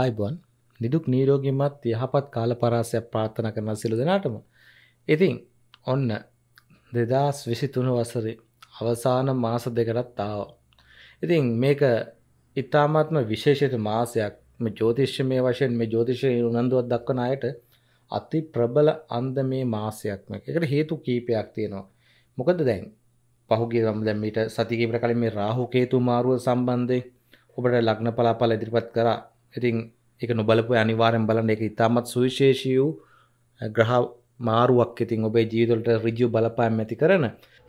ආයිබන් නිදුක් නීරෝගිමත් යහපත් කාලපරාසයක් ප්‍රාර්ථනා කරන සිලු දෙනාටම. ඉතින් ඔන්න දෙදස් විසිතුුණු වසර අවසාන මාස දෙකටත් ආව. ඉතින් මේක ඉතාමත්ම විශේෂයට මාසයක් මේ ජෝතිශ්‍යමය වශයෙන් මේ ජෝතිෂය උනන්දුවත් දක්වන අයට අති ප්‍රබල අන්ද මේ මාසයක්ම එකට හේතු කීපයක් තියෙනවා. මොකද දැන් පහුගේ ගම් දැම්මට සතිකීපට කලින් මේ රාහුකේතු මාරුව සම්බන්ධය ඔබට ලග්න පලාපල ඉදිරිපත් කරා ඉතින් එක නොබලපු අනිවාරෙන් බලන්න එක ඉතාමත් සුවිශේෂී වූ ග්‍රහ මාරුවක් ඉතින් ඔබේ ජීවිතවලට රිජු බලපෑම් ඇති කරන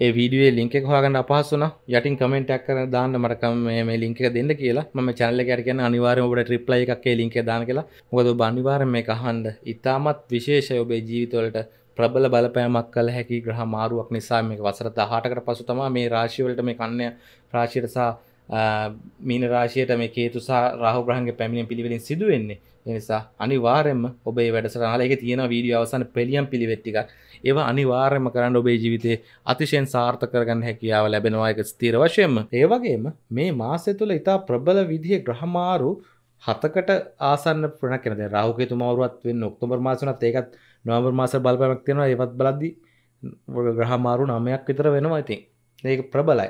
ඒ වීඩියේ ලින්ක එක හොයාගන්න අපහසු නම් යටින් කමෙන්ට් එකක් කරලා දාන්න මට කම මේ ලින්ක් එක දෙන්න කියලා මම channel එකට කියන්නේ අනිවාර්යයෙන්ම ඔබට reply එකක් ඒ ලින්ක් එක දාන්න කියලා මොකද ඔබ අනිවාර්යෙන් මේක අහන්න ඉතාමත් විශේෂයි ඔබේ ජීවිතවලට ප්‍රබල බලපෑමක් කළ හැකි ග්‍රහ මාරුවක් නිසා මේ වසර දහටකට පසු තමා මේ රාශිවලට මේ කන්න රාශිරසා මීන රාශයට මේ කේතු සහ රාහු ග්‍රහන්ගේ පැමිණීම පිළිවෙලින් සිදු වෙන්නේ. ඒ නිසා අනිවාර්යයෙන්ම ඔබේ වැඩසටහන වල ඒක තියෙන වීඩියෝ අවසන් පෙළියම් පිළිවෙත් ටිකක්. ඒවා අනිවාර්යයෙන්ම කරන්න ඔබේ ජීවිතේ අතිශයින් සාර්ථක කරගන්න හැකියාව ලැබෙනවා ඒක ස්ථිර වශයෙන්ම. ඒ වගේම මේ මාසය තුළ ඉතා ප්‍රබල විදිහේ ග්‍රහමාරු හතකට ආසන්න ප්‍රණ කෙනද රාහුකේතු මවරුවත් වෙන්න ඔක්තෝබර් මාසනත් ඒකත් නොවම්බර් මාස බලපෑමක් තියෙනවා ඒවත් බලද්දි ග්‍රහමාරු නමයක් විතර වෙනවා ඉතින් ඒක ප්‍රබලයි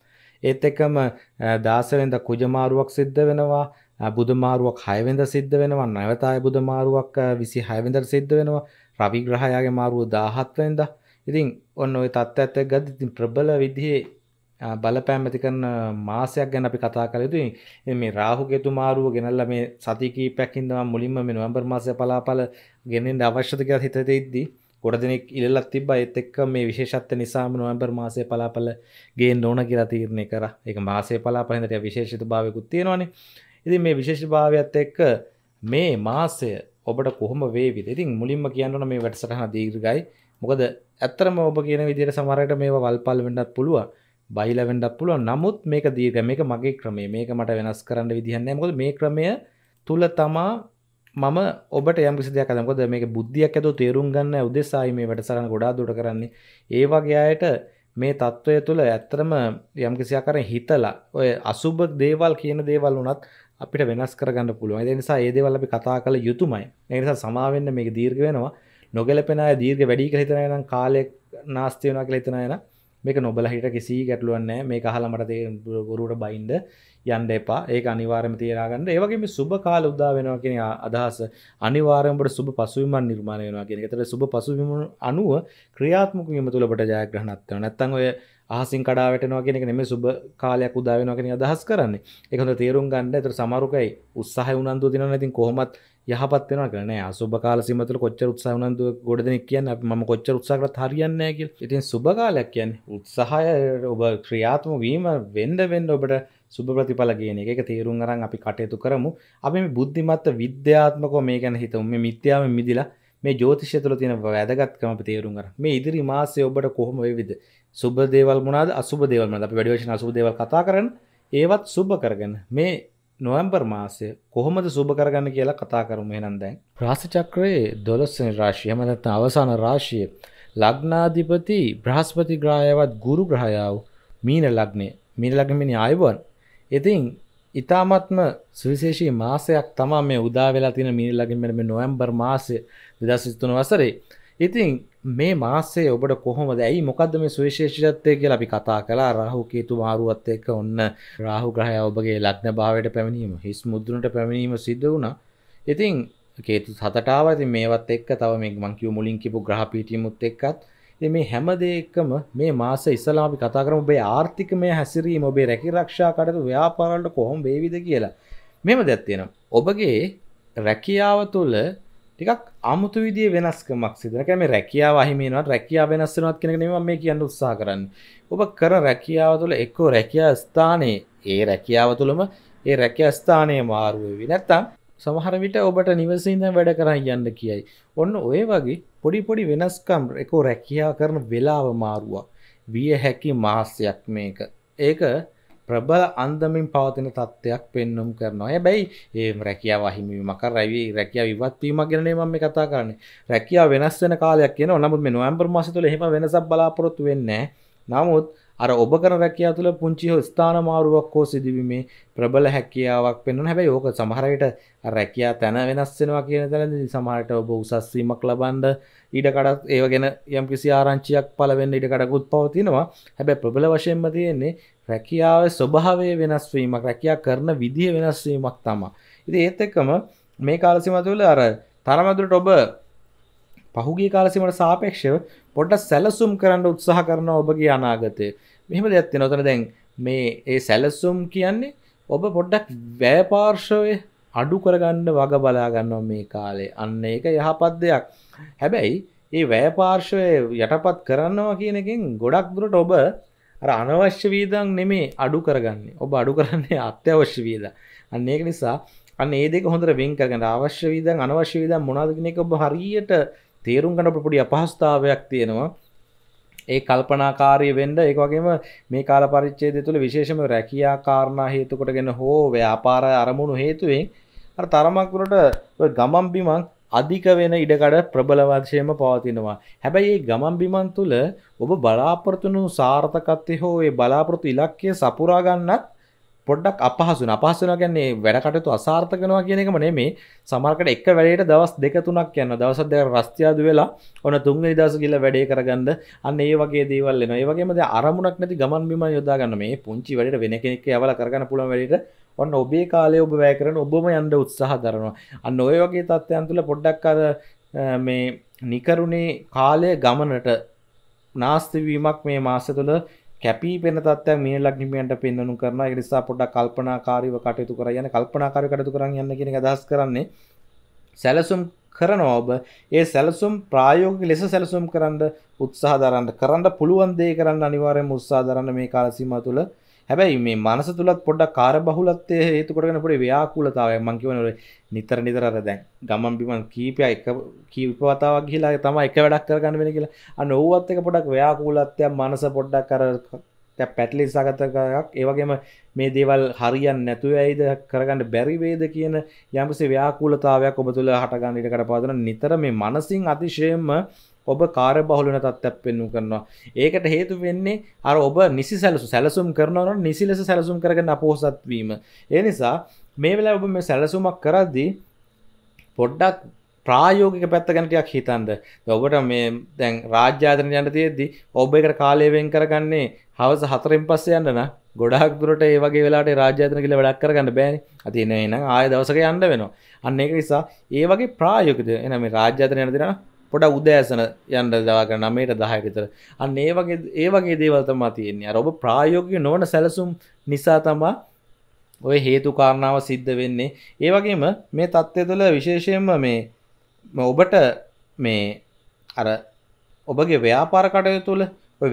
ඒත් එකම දාසවෙන්ද කුජමාරුවක් සිද්ධ වෙනවා බුදුමාරුවක් හයවෙද සිද්ධ වෙනවා නැවතාය බුදමාරුවක් විසි හයවෙදර සිද්ධ වෙනවා රවිග්‍රහයාගේ මාරුව දාහත්වෙන්ද ඉතින් ඔන්න ඔය තත්ත් ඇත්ත ගද ඉතින් ප්‍රබල විදිහේ බලපෑම් ඇති කරන මාසයක් ගැන අපි කතා කළ යුතුයි මේ රාහු කේතු මාරුව ගෙනල්ලා මේ සති කීපයකින් තමයි මුලින්ම මේ නොවැම්බර් මාසය පලාපල ගෙනෙන්න අවශ්‍යද කියලා හිතේ තියද්දී ගොඩදෙනෙක් ඉල්ලත් තිබ එත් එක්ක මේ විශේෂත්ව නිසාම නොවම්බර් මාසය පලාපල ගේ නොන කියලා තීරණය කර එක මාසේ පලාපහිදට විශේෂිත භාවකුත් තියෙනවානේ ඉති මේ විශේෂ භාවයක්ත් එක්ක මේ මාසය ඔබට කොහොම වේවි ඉතින් මුලින්ම කියන්නන මේ වැටසටහ දීර්ගයි මොකද ඇත්තරම ඔබ කියන විදිර සමරයට මේ වල්පල් වෙඩත් පුළුව බයිල වෙඩක් පුළුව නමුත් මේක දීර්ග මේක මගේ ක්‍රමේ මේක මට වෙනස් කරන්න විදිහන්න මොද මේ ක්‍රමය තුළ තමා මම ඔබට යම්කිසි දෙයක් අදමකොද මේක බුද්ධියක් ඇතු තේරුම් ගන්න උදෙසායි මේ වැඩසටහන ගොඩාක් දුරට කරන්නේ ඒ වගේ අයට මේ తত্ত্বය තුළ ඇත්තම යම්කිසි ආකාරයෙන් හිතලා ඔය අසුබ දේවල් කියන දේවල් උනත් අපිට වෙනස් කරගන්න පුළුවන් ඒ නිසා මේ දේවල් අපි කතා කළ යුතුමයි ඒ නිසා සමාවෙන්න මේක දීර්ඝ වෙනවා නොගැලපෙන අය දීර්ඝ වැඩි කියලා හිතන අය නම් කාලයක් නාස්ති වෙනවා කියලා හිතන අය නම් මේක නොබල හිට කිසි ගැටලුවන්නේ මේ කහලමට තේ ගුරුට බයින්ද යන්ඩ එපා ඒ අනිවාරම තේරාගන්න ඒවගේම සුබ කාල උදදා වෙනවා කියෙන අදහස අනිවාරමට සුබ පසුවිමන් නිර්මාණය වෙනවා කියෙන තර සුබ පසුවිම අනුව ක්‍රියාත්මක ීම තුළට ජයග්‍රහනත්ව නැත්තන් ඔය හසින් කඩාවටනවා කියෙනෙ නෙම සුබ කාලයක් උදාවෙනවා කෙන අදහස් කරන්නේ එකඳ තේරුම් ගන්න ඇතර සමරුකයි උත්සාහ උනන්තු දින ඉතින් කොහොමත් යහපත් වෙන කරන අසුභ කාල සිමතුල කොච්චර උත්සාහනන්ද ගොඩ දෙනෙක් කියන්න ම කොච්චර උත්සාහකට හරියන්නේ කියල ඉතින් සුභකාලයක් කියන්න උත්සාහය ඔබ ක්‍රියාත්ම වීම වෙන්ඩ වෙන්ඩ ඔබට සුභ ප්‍රතිඵල කියන එක තේරුම් අරන් අපි කටයුතු කරමු අපි බුද්ධිමත්ත විද්‍යාත්මකෝ මේ ගැන හිතවම මිත්‍යාව මිදිලා මේ ජෝතිෂය තුළ තියෙන වැදගත්කම අපි තේරුම් ගන්න. මේ ඉදිරි මාසයේ ඔබට කොහොම වේවිද? සුබ දේවල් මොනවාද? අසුබ දේවල් මොනවාද? අපි වැඩි වශයෙන් අසුබ දේවල් කතා කරන්නේ. ඒවත් සුබ කරගෙන මේ නොවම්බර් මාසය කොහොමද සුභ කරගන්න කියලා කතා කරමු එහෙනම් දැන් රාශිචක්‍රයේ 12 වෙනි රාශිය එහෙම නැත්නම් අවසාන රාශිය ලග්නාධිපති බ්‍රහස්පති ග්‍රහයවත් ගුරු ග්‍රහයව මීන ලග්නේ මීන ලග්නෙමනි ආයුබෝවන් ඉතින් ඊ타මත්ම සුවිශේෂී මාසයක් තමයි මේ උදා වෙලා තියෙන මීන ලග්නෙ මේ නොවැම්බර් මාසය 2023 වසරේ ඉතින් මේ මාසේ ඔබට කොහොමද ඇයි මොකක්ද මේ සුවිශේෂීත්වය කියලා අපි කතා කළා රාහු කේතු මාරුවත් එක්ක ඔන්න රාහු ග්‍රහය ඔබගේ ලග්න භාවයට පැමිණීම හිස් මුද්‍රණයට පැමිණීම සිද්ධ වුණා. ඉතින් කේතු හතට ආවා. ඉතින් මේවත් එක්ක තව මේ මං කිව්ව මුලින් කියපු ග්‍රහ පීඨියමුත් එක්කත් ඉතින් මේ හැම දෙයකම මේ මාසේ ඉස්සලා අපි කතා කරමු ඔබේ ආර්ථිකමය හැසිරීම ඔබේ රැකිරක්ෂා කටයුතු ව්‍යාපාර වලට කොහොම වේවිද කියලා. මෙහෙම දෙයක් තියෙනවා. ඔබගේ රැකියාව තුළ ටිකක් අමුතු විදිිය වෙනස්කමක් සිදනක මේ රැකියාව අහිමේනවත් රැකියා වෙනස්සනවත් කෙනෙනීම මේ කියන්න උත්සා කරන්න ඔබ කර රැකියාව තුළ එක්කෝ රැකියා ස්ථානයේ ඒ රැකියාව තුළම ඒ රැකිය ස්ථානය මාරුවවි නැත්තම් සමහර විට ඔබට නිවසින්ද වැඩ කරන්න යන්න කියයි ඔන්න ඔය වගේ පොඩි පොඩි වෙනස්කම් එකෝ රැකියා කරන වෙලාව මාරුවක් විය හැකි මාසයක් මේක ඒක ප්‍රබල අන්දමින් පවතින තත්ත්වයක් පෙන්නුම් කරනවා හැබැයි ඒ රැකියාව අහිමිවීමක් රැවි රැකියාව ඉවත්වීමක් ගැනනේ මම මේ කතා කරන්නේ රැකියාව වෙනස් වෙන කාලයක් කියනවා නමුත් මේ නොවැම්බර් මාසය තුළ එහෙම වෙනසක් බලාපොරොත්තු වෙන්නේ නැහැ නමුත් අර ඔබ කරන රැකියාව තුළ පුංචි හෝ ස්ථාන මාරුවක් හෝ සිදුවීමේ ප්‍රබල හැකියාවක් පෙන්වන හැබැයි ඕක සමහර විට රැකියා තැන වෙනස් වෙනවා කියන තැනදී සමහරට ඔබ උසස් වීමක් ලබන්න ඊට කඩත් ඒව ගැන යම් කිසි ආරංචියක් පළ වෙන්න ඊට කඩකුත් පවතිනවා හැබැයි ප්‍රබල වශයෙන්ම තියෙන්නේ රැකියාව ස්වභාවය වෙනස් වීමක් රැකියා කරන විදිහ වෙනස් වීමක් තමයි. ඉතින් ඒත් එක්කම මේ කාලසීම තුළ අර තරමදුරට ඔබ පහුගිය කාලසීමට සාපේක්ෂව පොඩ්ඩක් සැලසුම් කරන්න උත්සාහ කරන ඔබගේ අනාගතය. මෙහම දෙයක් නොතන දැන් මේ ඒ සැලස්සුම් කියන්නේ ඔබ පොඩ්ඩක් වෑපාර්ශවය අඩු කරගන්න වග බලාගන්නවා මේ කාලේ අන්න ඒක යහපත් දෙයක් හැබැයි ඒ වෑපාර්ශවය යටපත් කරන්නවා කියනකින් ගොඩක් දුරට ඔබ අනවශ්‍ය වීදන් නෙමේ අඩු කරගන්නේ ඔබ අඩු කරන්නේ අත්‍යවශ්‍ය වීද අන්න ඒක නිසා අන්න ඒදෙක හොඳට වෙන්කගන්න අවශ්‍ය වීදන් අනවශ්‍ය වීදන් මොනාදගෙන එක ඔබ හරියට තේරුම් ගන්න පොඩි අපහස්ථාවයක් තියෙනවා ඒ කල්පනාකාරය වෙන්ඩ ඒ වගේම මේ කාල පරිච්චේ දෙතුළ විශේෂම රැකයා කාරණා හේතුකොටගෙන හෝ ව්‍යාපාර අරමුණු හේතුවෙන් තරමක්කට ගමම් බිමක් අධික වෙන ඉඩකඩ ප්‍රබලවශයම පවතිනවා. හැබැයි ඒ ගමන් බිමන් තුළ ඔබ බලාපොරතුනු සාර්ථකත්තය හෝ ඒ බලාපොරතු ඉලක්කය සපුරාගන්නත් පොඩ්ඩක් අපහසුන අපහසුන කියන්නේ වැඩ කටයුතු අසාර්ථක වෙනවා කියන එකම නෙමෙයි සමහරකට එක වැඩේට දවස් දෙක තුනක් යනවා දවස් දෙක රස්තියාදු වෙලා ඔන්න තුන්වෙනි දවස් ගිහලා වැඩේ කරගන්න අන්න ඒ වගේ දේවල් එනවා ඒ වගේම දැන් අරමුණක් නැති ගමන් බිමන් යොදා ගන්න මේ පුංචි වැඩේට වෙන කෙනෙක් යවලා කරගන්න පුළුවන් වැඩේට ඔන්න ඔබේ කාලය ඔබ වැය කරන ඔබම යන්න උත්සාහ දරනවා අන්න ওই වගේ තත්ත්වයන් තුළ පොඩ්ඩක් අර මේ නිකරුණේ කාලය ගමනට නාස්තිවීමක් මේ මාස තුළ කැපී පෙන තත්ත්වයක් මේ ලග්නිමියන්ට පෙන්වනු කරනවා ඒ නිසා පොඩ්ඩක් කල්පනාකාරීව කටයුතු කරා යන්න කල්පනාකාරීව කටයුතු කරන් යන්න කියන එක අදහස් කරන්නේ සැලසුම් කරනවා ඔබ ඒ සැලසුම් ප්‍රායෝගික ලෙස සැලසුම් කරන්න උත්සාහ දරන්න කරන්න පුළුවන් දේ කරන්න අනිවාර්යයෙන්ම උත්සාහ දරන්න මේ කාල සීමාව තුළ හැබැයි මේ මනස තුලත් පොඩ්ඩක් කාර්යබහුලත්වය හේතු කොටගෙන පොඩි ව්‍යාකූලතාවයක් මං කියවනේ නිතර නිතර අර දැන් ගමන් බිමන් කීපය එක කීප වතාවක් ගිහිලා තමයි එක වැඩක් කරගන්න වෙන්නේ කියලා අන්න ඕවත් එක පොඩ්ඩක් ව්‍යාකූලත්වයක් මනස පොඩ්ඩක් අර පැටලි සගතකයක් ඒ වගේම මේ දේවල් හරියන්නේ නැතුව ඇයිද කරගන්න බැරි වේද කියන යම්කිසි ව්‍යාකූලතාවයක් ඔබ තුල හටගන්න ඉඩ කඩපාදන නිතර මේ මනසින් අතිශයෙන්ම ඔබ කාර බහුලන තත්ත්වයක් පෙන්වු කරනවා. ඒකට හේතු වෙන්නේ අර ඔබ නිසි සැලසු සැලසුම් කරනවා නම් නිසි ලෙස සැලසුම් කරගෙන අපොහසත් වීම. ඒ නිසා මේ වෙලාවේ ඔබ මේ සැලසුමක් කරද්දී පොඩ්ඩක් ප්‍රායෝගික පැත්ත ගැන ටිකක් හිතන්න. ඔබට මේ දැන් රාජ්‍ය ආයතන යන්න තියෙද්දි ඔබ ඒකට කාලය වෙන් කරගන්නේ හවස 4න් පස්සේ යන්න නම් ගොඩක් දුරට ඒ වගේ වෙලාට රාජ්‍යතන කියල වැඩක් කරගන්න බෑන අතින එනම් ආය දවසක යන්න වෙනවා අන්න එක නිසා ඒ වගේ ප්‍රායෝකද එන මේ රාජ්‍යතන යන දෙෙන පොඩ උදෑසන යන්න දවාග නමේට දහයකතර අන්න ඒ වගේ ඒ වගේ දේවල්තමා තියෙන්නේ ඔබ ප්‍රායෝගය නොවන සැලසුම් නිසා තමා ඔය හේතු කාරණාව සිද්ධ වෙන්නේ ඒ වගේම මේ තත්ත්වය තුළ විශේෂයෙන්ම මේ ඔබට මේ අර ඔබගේ ව්‍යාපාර කටයු තුළ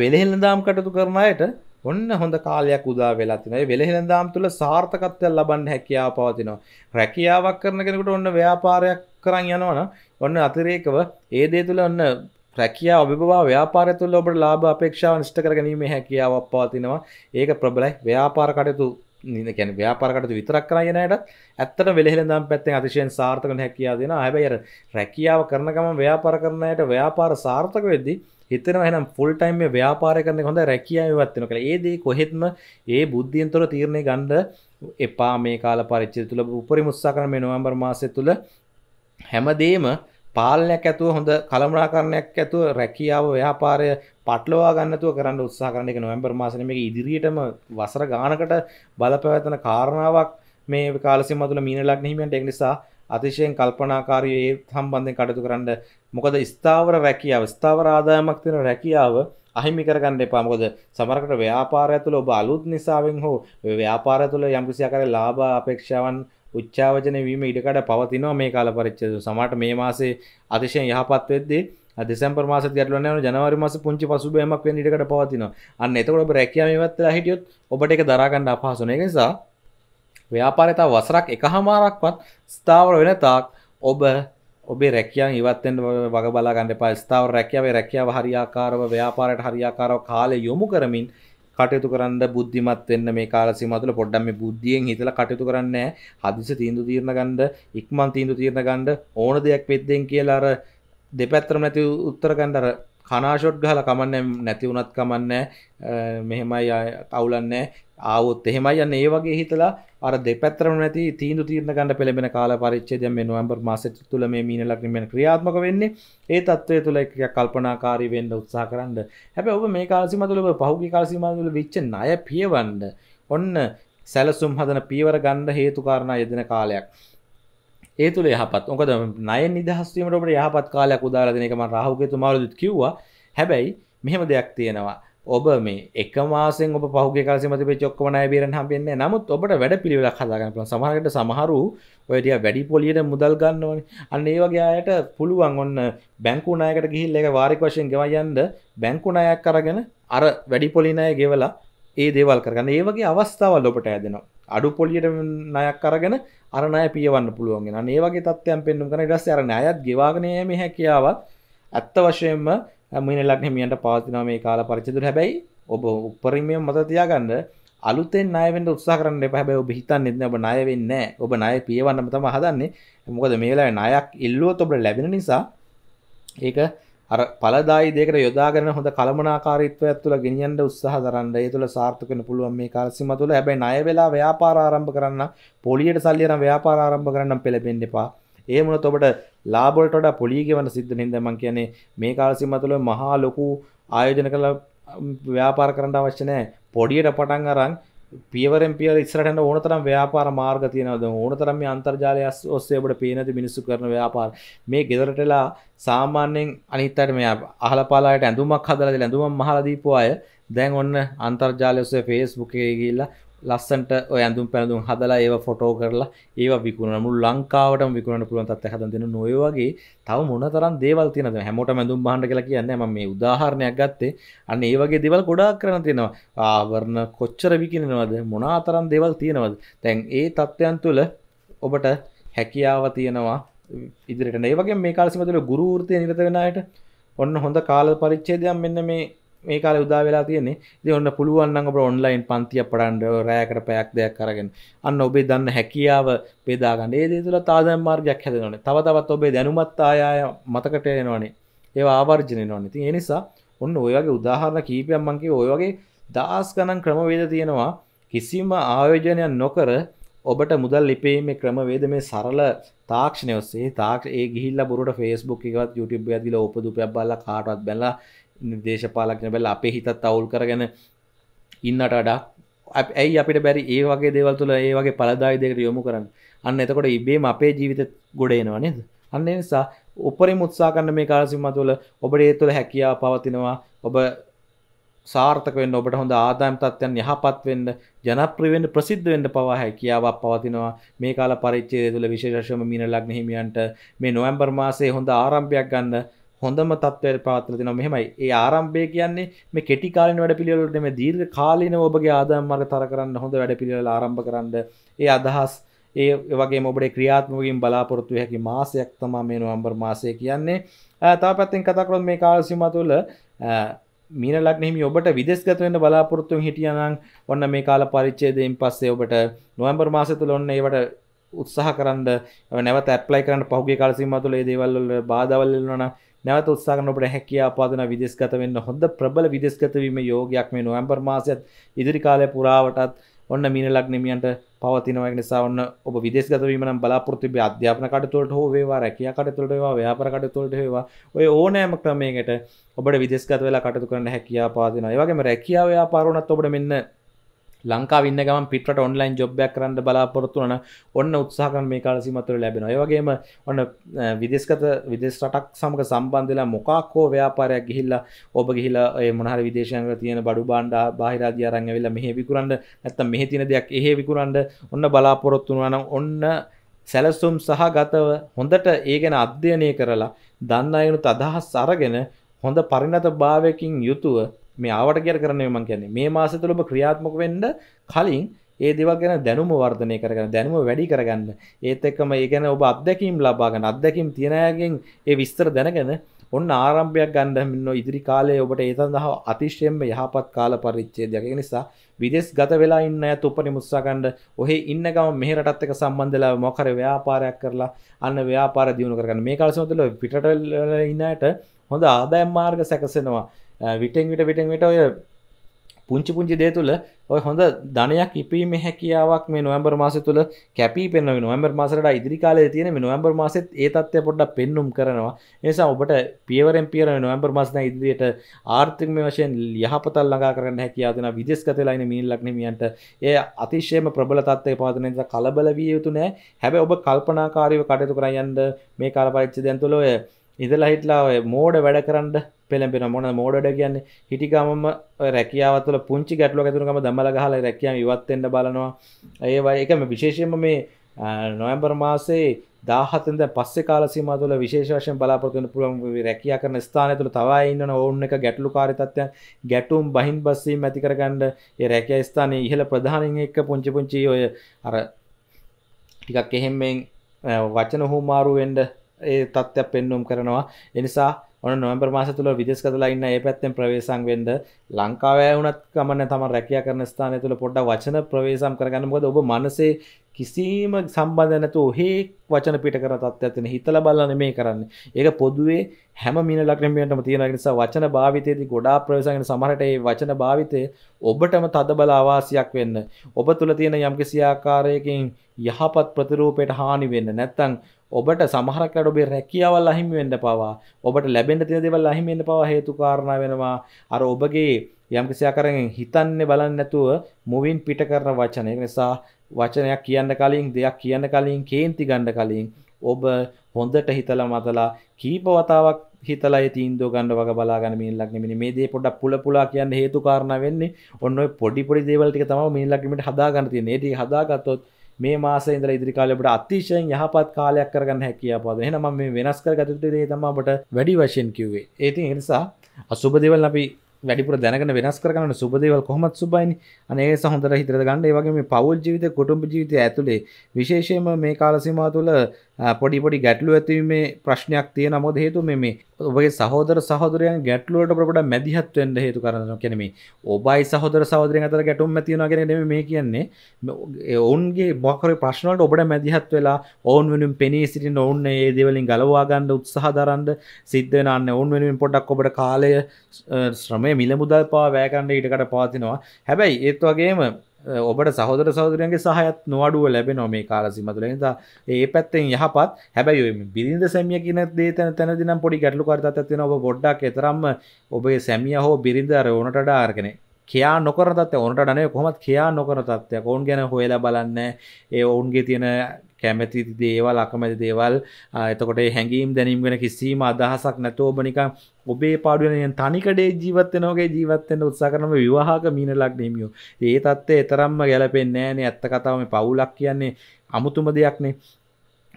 වෙළහෙළදාම් කටතු කරනයට ඔන්න හොඳ කාලයක් උදා වෙලා තිනයි වෙළහෙළදාම් තුළ සාර්ථකත්වයක් ලබන්න හැකියාව පවතිනවා රැකියාවක් කරන කෙනෙකුට ඔන්න ව්‍යාපාරයක් කරන් යනවනම් ඔන්න අතිරේකව ඒ දේ තුළ ඔන්න රැකයා ඔබවා ව්‍යාපාර තුළ ඔබට ලාභ අපේක්ෂාව නිෂ්ට කර ගැනීම හැකියාවක් පවතිනවා ඒක ප්‍රබලයි ව්‍යාපාර කටයුතු නිකැන ව්‍යාපාරකට විතරක් කරයනයටත් ඇත්තට වෙළහෙළදම් පැත්තෙන් අතිශයෙන් සාර්ථකන හැකියා දෙෙන හැබැයිර රැකියාව කරන ගම ව්‍යාපාර කරනයට ව්‍යාපාර සාර්ථක වෙද්දි හිතන හනම් ෆුල් ටයිම් ව්‍යාපාර කරන හොඳ රැකියාවත්වෙන කළ ඒදී කොහෙත්ම ඒ බුද්ධියන්තොර තීරණය ගණ්ඩ එපා මේ කාල පරිච්චි තුළ උපරි මුස්සා කරම නොවම්බර් මාසය තුළ හැමදේම පාලනයක් ඇතුව හොඳ කළමරාකරණයක් ඇතුව රැකියාව ව්‍යාපාරය පටලවා ගන්නතුව කරන්න උත්සා කරන එක නොවැම්බර් මාසන මේ ඉදිරියටම වසර ගානකට බලපැවැතන කාරණාවක් මේ කාලසි මතුළ මීනලක් නහිමියන්ට එක් නිසා අතිශයෙන් කල්පනාකාරය ඒ සම්බන්ධය කටතු කරන්න මොකද ස්ථාවර රැකියාව ස්ථාවර ආදායමක් තින රැකියාව අහිමි කරගන්න එපා මොකද සමහරකට ව්‍යාපාරය තුළ ඔබ අලුත් නිසාවෙන් හෝ ව්‍යාපාරය තුළ යම්කිසි ආකාරයේ ලාභ අපේක්ෂාවන් උච්චාවචන වීම ඉඩකඩ පවතිනවා මේ කාල පරිච්ඡේදය. සමහරට මේ මාසේ අතිශයින් යහපත් වෙද්දී දෙසැම්බර් මාසෙත් ගැටලුවක් නැහැ වෙනවා. ජනවාරි මාසෙ පුංචි පසුබෑමක් වෙන්න ඉඩකඩ පවතිනවා. අන්න එතකොට ඔබ රැකියාව මේවත් වෙලා හිටියොත් ඔබට ඒක දරා ගන්න අපහසු වෙන නිසා ව්‍යාපාරය තව වසරක් එකහමාරක්වත් ස්ථාවර වෙන තාක් ඔබ ඔබේ රැකියාව ඉවත් වෙන්න වග බලා ගන්න එපා. ස්ථාවර රැකියාවේ රැකියාව හරියාකාරව ව්‍යාපාරයට හරියාකාරව කාලය යොමු කරමින් කටයුතු කරන්න බුද්ධිමත් වෙන්න මේ කාල සීමාව තුළ පොඩ්ඩක් මේ බුද්ධියෙන් හිතලා කටයුතු කරන්නේ නැහැ. හදිසි තීන්දුව తీරන ගන්න, ඉක්මන් තීන්දුව తీරන ගන්න ඕන දෙයක් වෙද්දෙන් කියලා අර දෙපැත්තම නැති උත්තර ගන්න අර කනාෂොට් ගහලා කමන්නේ නැති වුණත් කමන්නේ මෙහෙමයි අවුලන්නේ අවුත් එහෙමයි යන්න ඒ වගේ හිතලා අර දෙපැත්‍රම නැති තීන්දු තීරණ ගන්න පෙළඹෙන කාල පරිච්ඡේදය මේ නොවැම්බර් මාසෙ තුල මේ මීන ලග්නෙම ක්‍රියාත්මක වෙන්නේ ඒ තත්ත්වය තුල ක්‍රියා කල්පනාකාරී වෙන්න උත්සාහ කරන්න හැබැයි ඔබ මේ කාල සීමාව තුල පහුගිය කාල සීමාව තුල වෙච්ච ණය පියවන්න ඔන්න සැලසුම් හදන පියවර ගන්න හේතු කාරණා යෙදෙන කාලයක් ඒ තුළ යහපත් මොකද ණය නිදහස් වීමට ඔබට යහපත් කාලයක් උදාලා දෙන එක මම රාහුකේතුමාවලුත් කිව්වා හැබැයි මෙහෙම දෙයක් තියෙනවා ඔබ මේ එක මාසෙන් ඔබ පහුගේ කාලේ මත වෙච්ච ඔක්කොම ණය බේරෙන් හම්බෙන්නේ නමුත් ඔබට වැඩ පිළිවෙලක් හදාගන්න පුළුවන් සමහරකට සමහරු ඔය ටික වැඩි පොලියට මුදල් ගන්න ඕනේ අන්න ඒ වගේ අයට පුළුවන් ඔන්න බැංකු ණයකට ගිහිල්ලා ඒක වාරික වශයෙන් ගෙවන් යන්න බැංකු ණයක් අරගෙන අර වැඩි පොලි ණය ගෙවලා ඒ දේවල් කරගන්න ඒ වගේ අවස්ථාවල් ඔබට ඇදෙනවා අඩු පොලියට ණයක් අරගෙන අර ණය පියවන්න පුළුවන් වෙනවා. මේ වගේ තත්ත්වයන් පෙන්වන්න කරන ඊට පස්සේ අර ණයත් ගෙවාගෙන යෑමේ හැකියාවත් ඇත්ත වශයෙන්ම මිනලක් හිමියන්ට පවතිනවා මේ කාල පරිචිතුර හැබැයි ඔබ උපරිමයෙන් මත තියාගන්න අලුතෙන් ණයෙන්ට උත්සාහ කරන්න එපා හැබැයි ඔබ හිතන්නේ නැත්නම් ඔබ ණය වෙන්නේ නැහැ ඔබ ණය පියවන්නම තමයි හදන්නේ මොකද මේ වෙලාවේ ණයක් ඉල්ලුවොත් ඔබට ලැබෙන නිසා ඒක අර පළදායි දෙයකට යොදාගෙන හොඳ කලමනාකාරීත්වයක් තුළ ගෙනියන්න උත්සාහ දරන්න ඒ තුළ සාර්ථක වෙන්න පුළුවන් මේ කාල සීමා තුළ හැබැයි ණය වෙලා ව්‍යාපාර ආරම්භ කරන්න පොලියට සල්ලි අරන් ව්‍යාපාර ආරම්භ කරන්න පෙළඹෙන්න එපා ඒමුණ ඔබට ලාබොල්ට පොලිග වන සිද්ධ හිදමන් කියන්නේ මේ කාලසිම් අතුළ මහා ලොකු ආයෝජන කළ ව්‍යාපාර කරන්න අවශ්‍යනෑ පොඩියට පටන් අරන් පියවරෙන් පියර ඉස්සරහට ඕන තරම් ව්‍යාපාර මාර්ග තියෙනවද ඕන තරම් මේ අන්තර්ජාලය ඔස්සේ අපිට පේනද මිනිස්සු කරන ව්‍යාපාර මේ ගෙදරටලා සාමාන්‍යයෙන් අනිත් අයට මේ අහලපාලායට ඇඳුමක් හදලා දෙලා ඇඳුමක් මහලා දීපු අය දැන් ඔන්න අන්තර්ජාලය ඔස්සේ Facebook එකේ ගිහිල්ලා ලස්සන්ට ඇඳුම් පැඳුම් හදලා ඒ ෆොටෝ කරලා ඒ විකුණ මුල් ලංකාවට විකුණ පුළුවන්තත් හද දෙන නොයවගේ තව මොන තරම් දේවල් තියනද හැමෝට මැඳුම් බහන්න කියලා කියන්න ම මේ උදාහරණයක් ගත්තේ අන්න ඒ වගේ දෙවල් ගොඩාක් කරන තියෙනවා ආවරණ කොච්චර විකිනවද මොනා තරම් දෙවල් තියෙනවද තැන් ඒ තත්ත්වයන් තුළ ඔබට හැකියාව තියෙනවා ඉදිරිට ඒ වගේ මේ කාලසිමතුල ගුරුෘතිය නිරත වෙනයට ඔන්න හොඳ කාල පරිච්චේදයක් මෙන්න මේ මේ කාල උදා වෙලා තියන්නේ ඉතින් ඔන්න පුළුවන් නම් අපර ඔන්ලයින් පන්තියක් පඩන්න රෑයකට පැයක් දෙකක් අරගෙන අන්න ඔබේ දන්න හැකියාව බෙදා ගන්න. ඒ දේ තුළ තාදායම් මාර්ගයක් හැදෙනවානේ. තව තවත් ඔබේ දැනුමත් ආය ආය මතකට එනවානේ. ඒවා ආවර්ජනය වෙනවානේ. ඉතින් ඒ නිසා ඔන්න ඔය වගේ උදාහරණ කීපයක් මම කිව්වා. ඔය වගේ දාස් ගණන් ක්‍රමවේද තියෙනවා. කිසිම ආයෝජනයක් නොකර ඔබට මුදල් ලිපීමේ ක්‍රමවේද මේ සරල තාක්ෂණය ඔස්සේ තාක් ඒ ගිහිල්ලා බොරුවට Facebook එකවත් YouTube එකත් ගිහලා ඕපදූපයක් බලලා කාටවත් බැලලා දේශපාලක්න බැල අපේ හිතත් අවුල් කරගෙන ඉන්නට අඩා ඇයි අපිට බැරි ඒ වගේ දේවල් තුළ ඒ වගේ පලදායි දෙකට යොමු කරන්න අන්න එතකොට ඉබේම අපේ ජීවිත ගොඩේනවා නේද අන්න නිසා උපරි මුත්සා කන්න මේ කාලසිම්ම තුළ ඔබට ඒ තුළ හැකියා පවතිනවා ඔබ සාර්ථකවෙන් ඔබට හොඳ ආදායම් තත්ත්යන් යහපත් වෙන්න ජනප්‍රියවෙන්න ප්‍රසිද්ධ වෙන්න පවා හැකියාවක් පවතිනවා මේ කාල පරිච්ඡේදය තුළ විශේෂයෙන්ම මීන ලග්න හිමියන්ට මේ නොවැම්බර් මාසයේ හොඳ ආරම්භයක් ගන්න හොඳම තත්වයට පවත්වලා තිනවා. මෙහෙමයි. ඒ ආරම්භය කියන්නේ මේ කෙටි කාලින වැඩපිළිවෙල වලට මේ දීර්ඝ කාලිනව ඔබගේ ආදායම් මාර්ග තර කරන්න හොඳ වැඩපිළිවෙල ආරම්භ කරන්න ඒ අදහස් ඒ වගේ ඔබට ක්‍රියාත්මකින් බලාපොරොත්තු හැකි මාසයක් තමයි මේ නොවැම්බර් මාසය කියන්නේ. තව පැත්තෙන් කතා කරොත් මේ කාල සීමාව තුළ මීන ලග්න හිමි ඔබට විදේශගත වෙන්න බලාපොරොත්තු හිටියානම් ඔන්න මේ කාල පරිච්ඡේදයෙන් පස්සේ ඔබට නොවැම්බර් මාසය තුළ ඔන්න ඒවට උත්සාහ කරන්න නැවත ඇප්ලයි කරන්න පහුගිය කාල සීමාව තුළ මේ දේවල් වල බාධාවල් එනවා නම් නැවත උත්සාහන ඔබට හැකියාව පාදන විදේශගත වෙන්න හොඳ ප්‍රබල විදේශගත වීම යෝගයක් මේ නොවැම්බර් මාසයත් ඉදිරි කාලය පුරාවටත් ඔන්න මීන ලග්නෙමියන්ට පවතිනවා ඒ නිසා ඔන්න ඔබ විදේශගත වීම නම් බලාපොරොත්තු වෙ අධ්‍යාපන කටයුතු වලට හෝ වේවා රැකියා කටයුතු වලට වේවා ව්‍යාපාර කටයුතු වලට වේවා ඔය ඕනෑම ක්‍රමයකට ඔබට විදේශගත වෙලා කටයුතු කරන්න හැකියාව පාදිනවා ඒ වගේම රැකියා ව්‍යාපාර වුණත් ඔබට මෙන්න ලංකා ඉන්න ගම පිට ඔන්ලයින් ජොබ්යක් කරන්න බලාපොරත්තුවන ඔන්න උත්සාහ කරන මේ කාල සිමතුර ලැබෙන ඒවගේම ඔන්න විදේශකත විදෙස් රටක් සමඟ සම්බන්ධලා මොකාක්කෝ ව්‍යාපාරයක් ගිහිල්ලා ඔබ ගිහිලා මොනහර විදේශයන්ක තියෙන බඩු බාන්ඩා බාහිරාධිය අරංග වෙලා මෙහ විකරන්න ඇත්තම් මෙහ තින දෙයක් එහෙ විකරන්න ඔන්න බලාපොරොත්තුවන ඔන්න සැලසුම් සහ ගතව හොඳට ඒ ගැන අධ්‍යයනය කරලා දන්න අයනුත් අදහස් අරගෙන හොඳ පරිණත භාවයකින් යුතුව මේ ආවට කියර කරනය මං කියන්නේ මේ මාස තුළ ඔබ ක්‍රියාත්මක වෙන්න කලින් ඒ දෙවල් ගැන දැනුම වර්ධනය කරගන්න දැනුම වැඩි කරගන්න ඒත් එක්කම ඒ ගැන ඔබ අත්දැකීම් ලබාගන්න අත්දැකීම් තියෙනයගෙන් ඒ විස්තර දැනගෙන ඔන්න ආරම්භයක් ගන්නමින්න ඉදිරි කාලය ඔබට ඒ සඳහා අතිශයෙන්ම යහපත් කාල පරිච්චේදයක නිසා විදෙස් ගත වෙලා ඉන්න ඇත් උපනි මුස්සාකණ්ඩ ඔහේ ඉන්න ගම මෙහරටත් එක සම්බන්ධලා මොකර ව්‍යාපාරයක් කරලා අන්න ව්‍යාපාර දියුණු කරගන්න මේ කාලසමතුල පිටටල් ඉන්නයට හොඳ ආදායම් මාර්ග සැකසෙනවා විටෙන් විට විටෙන් විට ඔය පුංචි පුංචි දේ තුළ ඔය හොඳ ධනයක් ඉපීම හැකියාවක් මේ නොවම්බර් මාස තුළ කැපී පෙන්ව නොවම්බර් මාසට ඉදිරි කාලය තියෙන මේ නොවම්බර් මාසෙත් ඒ තත්ත්වය පොඩ්ඩක් පෙන්눔 කරනවා නිසා ඔබට පියවරෙන් පියවර නොවම්බර් මාසෙන් ඉදිරියට ආර්ථිකමය වශයෙන් යහපතක් ළඟා කරගන්න හැකියාව දෙන විදේශගත වෙලා ඉන්න මිනිල් ලග්නෙමියන්ට ඒ අතිශයම ප්‍රබල තත්ත්වයක පවතින නිසා කලබල විය යුතු නැහැ හැබැයි ඔබ කල්පනාකාරීව කටයුතු කරයන්ද මේ කාල පරිච්ඡේදයන් තුළ ඔය ඉදල හිටලා මෝඩ වැඩ කරන්න පෙළඹෙන මොන මෝඩ කියන්නේ හිටිකමම රැකියාවතුල පුංචි ගැටලුව ඇතුනකම දමල ගහලා රැකියාව ඉවත් වෙන්න බලනවා ඒ වගේ එකම විශේෂයෙන්ම මේ නොවැම්බර් මාසේ 17න් දැන් පස්සේ කාල සීමාව තුළ විශේෂ වශයෙන් බලාපොරොත්තු වෙන පුළුවන් රැකියා කරන ස්ථානය තුළ තවයි ඉන්නන ඕන් එක ගැටලුකාරී තත්ත්වයන් ගැටුම් බහින් බස්සීම් ඇති කරගන්න ඒ රැකියා ස්ථානයේ ඉහළ ප්‍රධානින් එක්ක පුංචි පුංචි ඔය අර ටිකක් එහෙම්මෙන් වචන හුමාරු වෙන්න ඒ තත්ත්වයක් පෙන්නුම් කරනවා එනිසා ඔන නොම්බර් මාස තුළ විදෙස්කතුලා ඉන්න ඒ පැත්තෙන් ප්‍රවේශම් වෙන්න ලංකාවෑ වුණත් ගමන තම රැකියා කරන ස්ථානය තුළ පොඩ්ඩ වචන ප්‍රවේශම් කරගන්න මොකද ඔබ මනසේ කිසිම සම්බන්ධ නැතු ඔහේ වචන පිට කර තත්ත්වයක් තියෙන හිතලා බලන්න මේ කරන්නේ ඒක පොදුවේ හැම මීන ලග්නමියන්ටම තියෙන නිසා වචන භාවිතයේදී ගොඩාක් ප්‍රවේශම් වෙන සමහරට ඒ වචන භාවිතය ඔබටම තදබල ආවාසියක් වෙන්න ඔබ තුළ තියෙන යම්කිසි ආකාරයකින් යහපත් ප්‍රතිරූපයට හානි වෙන්න නැත්නම් ඔබට සමහරකට ඔබේ රැකියාවල් අහිමි වෙන්න පවා ඔබට ලැබෙන්න තියෙන දේවල් අහිමි වෙන්න පවා හේතු කාරණා වෙනවා අර ඔබගේ යම්කිසි ආකාරයෙන් හිතන්නේ බලන්නේ නැතුව මුවින් පිට කරන වචන ඒක නිසා වචනයක් කියන්න කලින් දෙයක් කියන්න කලින් කේන්ති ගන්න කලින් ඔබ හොඳට හිතලා මතලා කීප වතාවක් හිතලා තීන්දුව ගන්න වගේ බලාගෙන මිනිල්ලක් නෙමෙයි මේ දේ පොඩ්ඩක් පුල පුලා කියන්න හේතු කාරණා වෙන්නේ ඔන්න ඔය පොඩි පොඩි දේවල් ටික තමයි මිනිල්ලක් නෙමෙයි හදා ගන්න තියෙන්නේ. ඒ ටික හදාගත්තොත් මේ මාස ඉදල ඉදිරිකාලට අතිශයෙන් යහපත් කාලයක් කරගන්න හැකිය පද හෙනම මේ වෙනස් කර ගතට දේ තමට වැඩි වශයෙන් කිවේ ඒති නිසා අසුබදවල් අපි වැඩිපුර දැනගෙන වෙනස් කරන සුබදේවල් කොහොමත් සුබයිනි අනේ සහොඳට හිතර ගන්න ඒ වගේ මේ පවුල් ජීවිත කුටුම්බ ජීවිතය ඇතුලේ විශේෂයෙන්ම මේ කාල සීමාව තුළ පොඩි පොඩි ගැටලු ඇතිවීමේ ප්‍රශ්නයක් තියෙන මොකද හේතුව මේ මේ ඔබගේ සහෝදර සහෝදරයන් ගැටලුවට ප්‍රබඩ මැදිහත් වෙන්න හේතු කරනවා කියන්නේ මේ ඔබයි සහෝදර සහෝදරයන් අතර ගැටුම් ඇති වෙනවා කියන එක නෙමෙයි මේ කියන්නේ ඔවුන්ගේ මොකක් හරි ප්‍රශ්න වලට ඔබට මැදිහත් වෙලා ඔවුන් වෙනුවෙන් පෙනී සිටින ඔවුන් ඒ දේවලින් ගලවා ගන්න උත්සාහ දරන්න සිද්ධ වෙන අන්න ඔවුන් වෙනුවෙන් පොඩ්ඩක් ඔබට කාලය ශ්‍රමය මිල මුදල් පවා වැය ගන්න ඊටකට පවතිනවා හැබැයි ඒත් වගේම ඔබට සහෝදර සෞදරයන්ගේ සහයත් නොවඩුව ලැබෙන මේ කාලසිම තුළ ද ඒ පැත්තෙන් යහපත් හැබැයි බිරිඳ සැමිය කියන දේ තැන තැනදිනම් පොඩි ගැටලු කරතත්වෙන ඔබ බොඩ්ඩක් එතරම්ම ඔබේ සැමිය හෝ බිරිඳර ඕනට ආර්ගෙන කියයා නොකරතත් ඕනට අනේ කොමත් කියයා නොකරතත්ය ඔවුන් ගැන හොයලා බලන්න ඒ ඔවුන්ගේ තියෙන කැමැති දේවල් අකමැති දේවල් එතකොට හැඟීම් දැනීම් ගැන කිසිම අදහසක් නැතුව ඔබ නිකන් ඔබේ පාඩුවෙන් තනිකඩේ ජීවත් වෙනවගේ ජීවත් වෙන්න උත්සාහ කරන විවාහක මීනලක් නෙමියෝ. ඒ தත්ත්වය තරම්ම ගැලපෙන්නේ නැහැ නේ. ඇත්ත කතාව මේ පවුලක් කියන්නේ අමුතුම දෙයක්නේ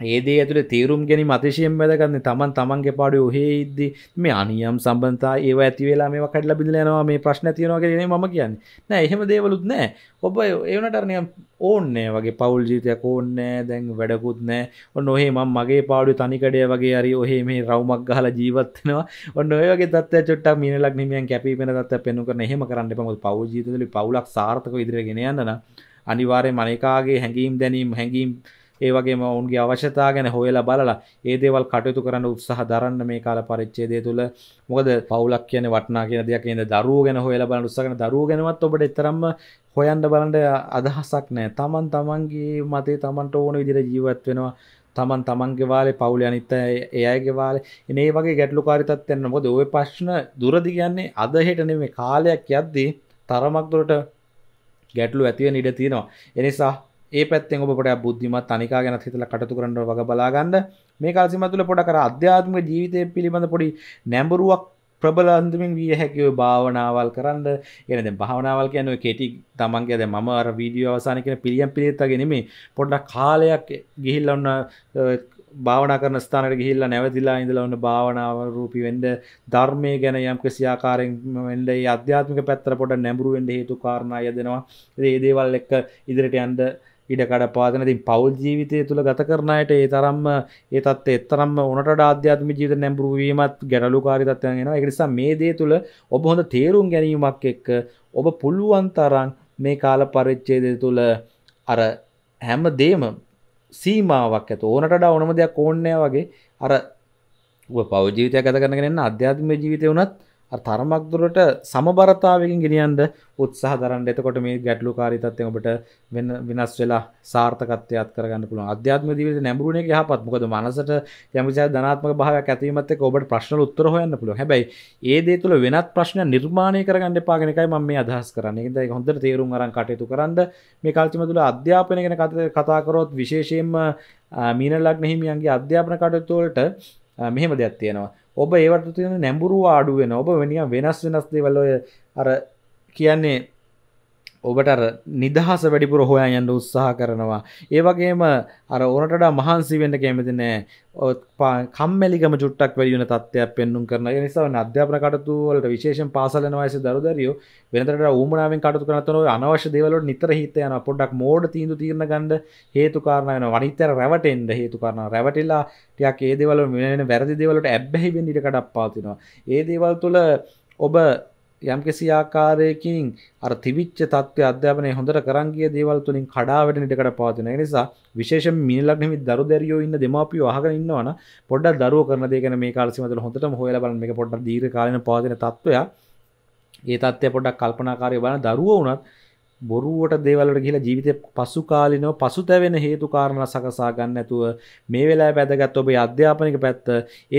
ඒදේ ඇතුළ තේරුම් ගැනි මතිශයෙන් වැදගන්න තමන් තමන්ගේ පාඩු ඔහෙඉද මේ අනියම් සම්බන්තා ඒ ඇතිවෙලා මේ කටල බිදලනවා මේ ප්‍රශ්න තියනවාගෙන ම කියන්න නෑ එහෙම දේවලුත් නෑ ඔබ ඒවනටරනයම් ඕන්නෑ වගේ පවුල් ජීතයක් ඕන්නෑ දැන් වැඩකුත් නෑ ඔන්න ඔහේ මං මගේ පාඩු තනිකඩය වගේ අරි ඔහේ මේ රවමක් ගහල ජීවත්වෙනවා ඔන්න ඔයගේ තත්ත චොට්ට මිනලක් නිමියන් කැපිපෙන තත්ත පෙනු කරන හෙම කරන්න පමුත් පවජීතලි පවුලක් සාර්ථක ඉදිරගෙන යන්නන අනිවාරය මනකාගේ හැඟීම් දැනීම් හැඟීම් ඒවගේ ඔවුන්ගේ අවශ්‍යතා ගැන හොයලා බලලා ඒදේවල් කටයුතු කරන්න උත්සාහ දරන්න මේ කාල පරිච්චේදය තුළ මොකද පවුලක් කියන වටනා කියන දෙයක් කියන්න දරුව ගැන හොයලා බලන්න උත්සාහන දරුව ගැනවත් ඔබට එතරම්ම හොයන්න බලන්න අදහසක් නෑ තමන් තමන්ගේ මතේ තමන්ට ඕන විදිර ජීවත් වෙනවා තමන් තමන්ගේ වාලේ පවුල අනිත එයගේ වාල එනේ වගේ ගැටලු කාරිතත් එන්න මොද ඔය ප්‍රශ්න දුරදි කියන්නේ අදහෙට නෙමේ කාලයක් යද්දී තරමක් දුරට ගැටලු ඇතිව ඉඩ තියෙනවා එනිසා ඒ පැත්තෙන් ඔබට බුද්ධිමත් අනිකා ගැන හිතලා කටයුතු කරන්න වග බලා ගන්න. මේ කාල සීමාව තුළ පොඩ කර අධ්‍යාත්මික ජීවිතය පිළිබඳ පොඩි නැඹුරුවක් ප්‍රබල අන්දමින් විය හැකිව භාවනාවල් කරන්න. يعني දැන් භාවනාවල් කියන්නේ ඔය කෙටි තමන්ගේ දැන් මම අර වීඩියෝ අවසානයේ කියන පිළියම් පිළියෙත් වගේ නෙමෙයි. පොඩ්ඩක් කාලයක් ගිහිල්ලා ඔන්න භාවනා කරන ස්ථානකට ගිහිල්ලා නැවතිලා ඉඳලා ඔන්න භාවනාව රූපී වෙන්න ධර්මයේ ගැන යම් කිසි ආකාරයෙන් වෙන්න ඒ අධ්‍යාත්මික පැත්තට පොඩ නැඹුරු වෙන්න හේතු කාරණා යදෙනවා. ඒ දේවල් එක්ක ඉදිරියට යන්න ඉඩකඩ පාදනතින් පවල් ජීවිතය තුළ ගත කරනයට ඒ තරම්ම ඒතත් එත්තරම් ඕනට ආධ්‍යාත්ම ජීත නැඹරුවීමත් ගැඩලු කාරිතත්වයගෙන එකනිසා මේ දේ තුළ ඔබ හොඳ තේරුම් ගැනීමක් එක්ක ඔබ පුළුවන් තරන් මේ කාල පරිච්චේදය තුළ අර හැම දේම සීමාවක් ඇත ඕනට ඕනම දෙයක් ඕන්නෑ වගේ අර පවජීවිතය ගතගනගෙන අධ්‍යාත්ම ජීවිතය වනත් තරමක්දුරට සමබරතාවකින් ගෙනියන්ද උත්සාහ දරන්න එතකොට මේ ගැටලු කාරිතත්ය ඔබට වෙන වෙනස් වෙලා සාර්ථකත්වයක් කරගන්න පුළුවන් අධ්‍යාත්ම ජීවිත නැඹුරුනේ යහපත් මොකද මනසට යම්කිසි ධනාත්මක භාවයක් ඇතිවීමත් එක්ක ඔබට ප්‍රශ්න උත්තර හොයන්න පුළුවන් හැබැයි ඒ දේ තුළ වෙනත් ප්‍රශ්න නිර්මාණය කරගන්න එපා කියන එකයි මම මේ අදහස් කරන්නේ ඒකද ඒක හොඳට තේරුම් අරන් කටයුතු කරන්න මේ කල්චිම තුළ අධ්‍යාපනය ගැන කතා කරොත් විශේෂයෙන්ම මීන ලග්න හිමියන්ගේ අධ්‍යාපන කටයුතු වලට මෙහෙම දෙයක් තියෙනවා ඔබ ඒවට තියෙන නැඹුරු ආඩුවෙන ඔබ වෙනිය වෙනස් වෙනස් දේවල්ලය අර කියන්නේ ඔබට නිදහස වැඩිපුර හොයා යන්න උත්සාහ කරනවා. ඒ වගේම අර ඕනටඩා මහන්සි වෙන්න කැමති නෑ. කම්මැලිකම චුට්ටක් වැඩි වෙන තත්ත්වයක් පෙන්눔 කරනවා. ඒ නිසා අධ්‍යාපන කටයුතු වලට විශේෂයෙන් පාසල් යන වයසේ දරුදරියෝ වෙනතරට ඌමනාවෙන් කටයුතු කරන තනෝ අනවශ්‍ය දේවල් වලට නිතර හිත යනවා. පොඩ්ඩක් මෝඩ තීන්දුව తీරන ගන්න හේතු කාරණා වෙනවා. අනිත්තර රැවටෙන්න හේතු කාරණා. රැවටිලා ටිකක් ඒ දේවල් වල වෙන වැරදි දේවල් වලට ඇබ්බැහි වෙන්න ඉඩ කඩක් පවතිනවා. ඒ දේවල් තුළ ඔබ යම්කිසි ආකාරයකින් අර තිබිච්ච තත්ත්වය අධ්‍යාපනයේ හොඳට කරන් ගිය දේවල් තුලින් කඩා වැටෙන ඉඩකට පවතින. ඒ නිසා විශේෂයෙන් මිනි ලග්නෙමි දරු දැරියෝ ඉන්න දෙමාපියෝ අහගෙන ඉන්නවනම් පොඩ්ඩක් දරුවෝ කරන දේ ගැන මේ කාලසීම තුළ හොඳටම හොයලා බලන්න මේක පොඩ්ඩක් දීර්ඝ කාලින පවතින තත්ත්වයක්. ඒ තත්ත්වය පොඩ්ඩක් කල්පනාකාරී බලන දරුවෝ වුණත් බොරුවට දේවලට කියලා ජීවිතය පසු කාලිනව පසු තැවෙන හේතු කාරණ සකසා ගන්න ඇතුව මේ වෙලා පැදගත් ඔබේ අධ්‍යාපනික පැත්ත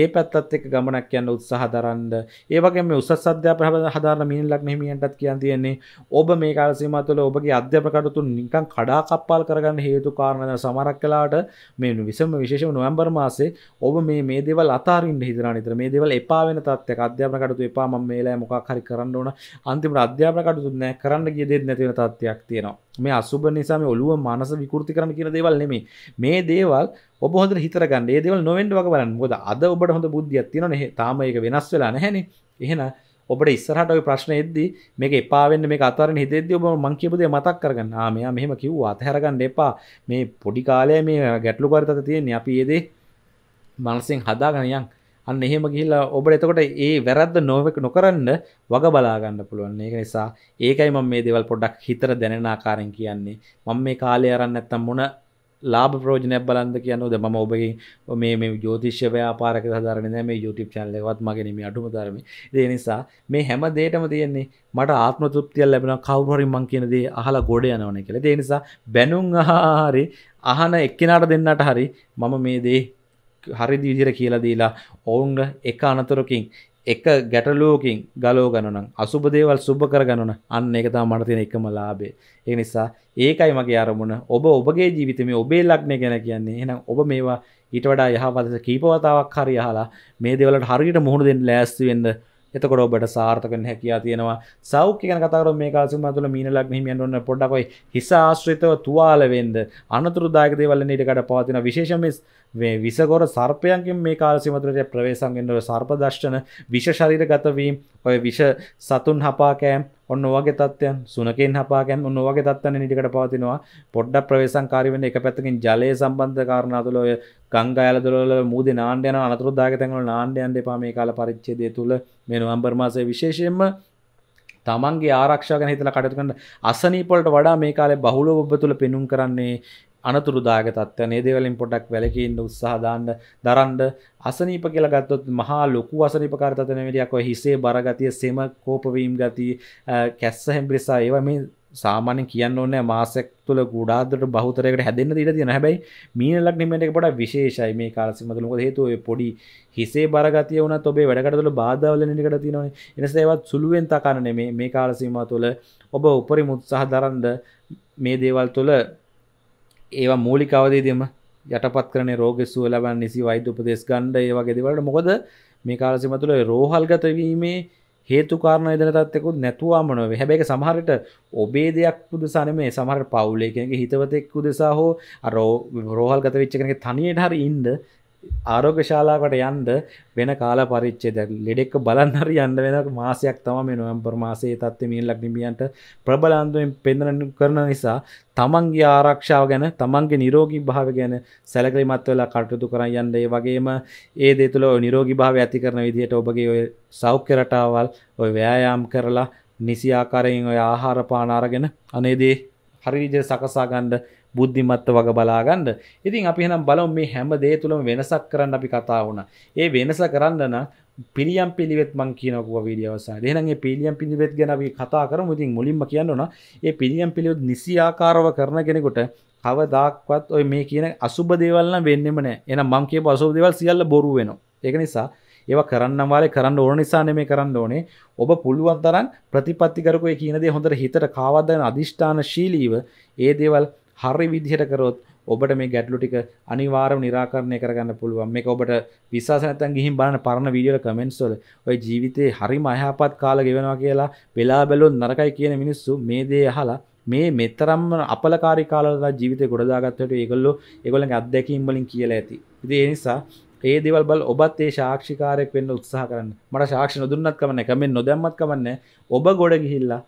ඒ පැත්තත් එක් ගමනක් යන්න උත්සාහ දරන්න ඒවගේ මේ උසස් අධ්‍යාපන හදාරන මිනිල්ලක් මෙහිමියන්ටත් කියන් තියෙන්නේ ඔබ මේ කාලසීම තුළ ඔබගේ අධ්‍යාපකටතු නිකන් කඩාකප්පාල් කරගන්න හේතු කාරණ සමරක් කලාට මේ විසම විශේෂම නොවම්බර් මාසේ ඔබ මේ මේ දෙවල් අතාරින්ට හිතර නිතර මේ දෙවල් එපාවෙන තත්වයක් අධ්‍යාපනකටතු එපාම මේලා මොකක් හරි කරන්න ඕන අන්තිමට අධ්‍යාපනකටතු නෑ කරන්න ගියදෙත් නැතිවතත් තත්ත්වයක් තියෙනවා මේ අසුබ නිසා මේ ඔළුව මනස විකෘති කරන කියන දේවල් නෙමෙයි මේ දේවල් ඔබ හොඳට හිතර ගන්න මේ දේවල් නොවෙන්න වගේ බලන්න මොකද අද ඔබට හොඳ බුද්ධියක් තියෙනවා නේ තාම ඒක වෙනස් වෙලා නැහැනේ එහෙනම් ඔබට ඉස්සරහට ওই ප්‍රශ්න එද්දී මේක එපා වෙන්න මේක අතාරින්න හිතෙද්දී ඔබ මං කියපු දේ මතක් කරගන්න ආ මෙයා මෙහෙම කිව්වා අතහැර ගන්න එපා මේ පොඩි කාලේ මේ ගැටලුකාරී තත්ත්වය තියෙන්නේ අපි ඒ දේ මනසෙන් හදාගන්න යන්නේ අන්න එහෙම ගිහිල්ලා ඔබට එතකොට ඒ වැරද්ද නොවක නොකරන්න වග බලා ගන්න පුළුවන්. ඒක නිසා ඒකයි මම මේ දේවල් පොඩ්ඩක් හිතට දැනෙන ආකාරයෙන් කියන්නේ. මම මේ කාලේ අරන් නැත්තම් මොන ලාභ ප්‍රයෝජනයක් බලන්ද කියනෝද මම ඔබගේ මේ මේ ජ්‍යොතිෂ්‍ය ව්‍යාපාරක සාධාරණ නැහැ මේ YouTube channel එකවත් මගේ නෙමෙයි අඩුම ධර්මයි. ඒ නිසා මේ හැම දෙයකම තියෙන්නේ මට ආත්ම තෘප්තියක් ලැබෙනවා කවුරු හරි මං කියන දේ අහලා ගොඩ යනවනේ කියලා. ඒ නිසා බැනුම් ආහාරේ අහන එක්කිනාට දෙන්නට හරි මම මේ දේ හරිදි විදිර කියලදීලා ඔවුන්ග එක අනතුරකින් එක ගැටලෝකින් ගලෝ ගණන අසුබදේවල් සුබ කරගණන අන්න එකතා මනතින එකම ලාබේ ඒ නිසා ඒකයි මගේ අරමුණ ඔබ ඔබගේ ජීවිතම ඔබේ ලක්නය ගැන කියන්නේ එනම් ඔබ මේවා ඊට වඩා යහපදස කීපවතාවක් හරි හලා මේ දෙවලට හරිට මුහුණ දෙෙන් ලෑස්තිවෙන්න එතකොට ඔබට සාර්ථකන හැකියා තියෙනවා සෞඛ්‍ය ගැන කතා කරොත් මේ කාසුම තුළ මීන ලග්න හිමියන් ඔන්න පොඩ්ඩක් ඔය හිස ආශ්‍රිතව තුවාල වෙන්න අනතුරුදායක දේවල් වෙන ඊටකට පවතින විශේෂම මේ විසගොර සර්පයන්ගෙන් මේ කාලසීම තුළට ප්‍රවේශම් වෙන සර්ප දෂ්ටන විෂ ශරීරගත වීම ඔය විෂ සතුන් හපා කෑම් ඔන්න වගේ තත්ත්වයන් සුනකෙන් හපාගැම් ඔන්න වගේ තත්ත්වයන් නිටිකට පවතිනවා පොඩ්ඩක් ප්‍රවේශම්කාරී වෙන්න එක පැත්තකින් ජලය සම්බන්ධ කාරණා තුළ ඔය ගංගා යාල දොරවල මූදේ නාන්න යන අනතුරුදායක තැන්වල නාන්න යන්න එපා මේ කාල පරිච්ඡේදය තුළ මේ නොවැම්බර් මාසයේ විශේෂයෙන්ම තමන්ගේ ආරක්ෂාගෙන හිතල කටතුකන්න අසනීපොලට වඩා මේ කාලේ බහුලව ඔබ තුළ පෙනුම් කරන්නේ අනතුරුදායක තත්ත්වය නේද වලින් පොඩක් වැලකී ඉන්න උත්සාහ දාන්න දරන්න අසනීප කියලා ගත්තොත් මහා ලොකු අසනීපකාර තත්ත්ව නෙමෙයි අකෝ හිසේ බර ගතිය සෙම කෝප වීම ගතිය කැස්ස හැම්බ්‍රිසා ඒවා මේ සාමාන්‍යයෙන් කියන්න ඕනේ මාසයක් තුළ ගොඩාක්දට බහුතරයකට හැදෙන්න දීලා තියෙනවා. හැබැයි මීන ලග්නෙමෙන්ට එක පොඩක් විශේෂයි මේ කාලසීමාව තුළ. මොකද හේතුව ඔය පොඩි හිසේ බර ගතිය වුණත් ඔබේ වැඩ කටයුතු වල බාධා වලින් එකට තියෙනවනේ. ඒ නිසා ඒවත් සුළුවෙන් තකන්නේ මේ මේ කාලසීමාව තුළ ඔබ උපරිම උත්සාහ දරනද මේ දේවල් තුළ ඒවා මූලිකවදේදම යටපත් කරන රෝගෙස්සුව ලබන් නිසි වෛද්‍ය උපදෙස් ගණ්ඩ ඒවාගේදවට මොකද මේ කාලසිම තුළ රෝහල්ගතවීමේ හේතුකාරණ ඉදන තත්යකුත් නැතුවාමනව හැබැක සමහරට ඔබේ දෙයක් පුදසාන මේ සමහර පවුලේකගේ හිතවතෙක්කු දෙසා හෝ අරෝ රෝහල් ගත විච්චකනගේ තනියට හරි ඉන්ද ආරෝග ශාලාකට යන්ද වෙන කාල පරිච්චේ දැ ලෙඩෙක්ක බලන්නරි යන්න වෙන මාසයක් තම මේ නොවම්පර් මාසේ තත්ව මිල්ලක් නිමියන්ට ප්‍රබලන්දුවෙන් පෙන්දරන කරන නිසා තමන්ගේ ආරක්ෂාව ගැන තමන්ගේ නිරෝගී භාව ගැන සැලකලිමත් වෙලා කටයුතු කරන්න යන්න ඒ වගේම ඒ දේතුළ නිරෝගී භාව ඇති කරන විදිහට ඔබගේ ඔය සෞඛ්‍ය රටාවල් ඔය ව්‍යයාම් කරලා නිසි ආකාරයෙන් ඔය ආහාර පානාරගෙන අනේදේ හරිජ සකසා ගණ්ඩ බුද්ධිමත්ත වග බලාගන්න ඉතින් අපි නම් බලව මේ හැම දේ තුළම වෙනසක් කරන්න අපි කතා වුණ ඒ වෙනස කරන්නන පිළියම් පිළිවෙත් මං කියනකුව විඩියවසා දෙනගේ පිළියම් පිළිවෙත් ගැනවී කතා කරම ඉතින් මුලින්ම කියන්නන ඒ පිළියම් පිළිවෙත් නිසි ආකාරව කරන කෙනෙකුට කවදක්වත් ඔය මේ කියන අසුබ දේවල්න්න වෙන්නෙමන එන මංකේ පසු දෙවල් සියල්ල බොරු වෙන ඒක නිසා ඒව කරන්න වාලේ කරන්න ඕන නිසාන මේ කරන්න ඕනේ ඔබ පුළුවන් තරන් ප්‍රතිපත්තිකරකය කියනදේ හොඳට හිතට කාවදන අධිෂ්ඨාන ශීලීව ඒ දේවල් හරි විදිහට කරොත් ඔබට මේ ගැටලු ටික අනිවාර්යව निराකරණය කරගන්න පුළුවන් මේක ඔබට විශ්වාස නැත්නම් ගිහින් බලන්න පරණ වීඩියෝ වල කමෙන්ට්ස් වල ඔය ජීවිතේ හරිම අයහපත් කාල ගෙවනවා කියලා වෙලා බැලුවොත් නරකයි කියන මිනිස්සු මේ දේ අහලා මේ මෙතරම් අපලකාරී කාලවල ජීවිතේ ගොඩදාගත්තට ඒගොල්ලෝ ඒගොල්ලන්ගේ අත්දැකීම් වලින් කියලා ඇති. ඉතින් ඒ නිසා ඒ දේවල් බල ඔබත් ඒ සාක්ෂිකාරයක් වෙන්න උත්සාහ කරන්න. මට සාක්ෂි නොදුන්නත් කමන්නේ, කමෙන් නොදැම්මත් කමන්නේ. ඔබ ගොඩ ගිහිල්ලා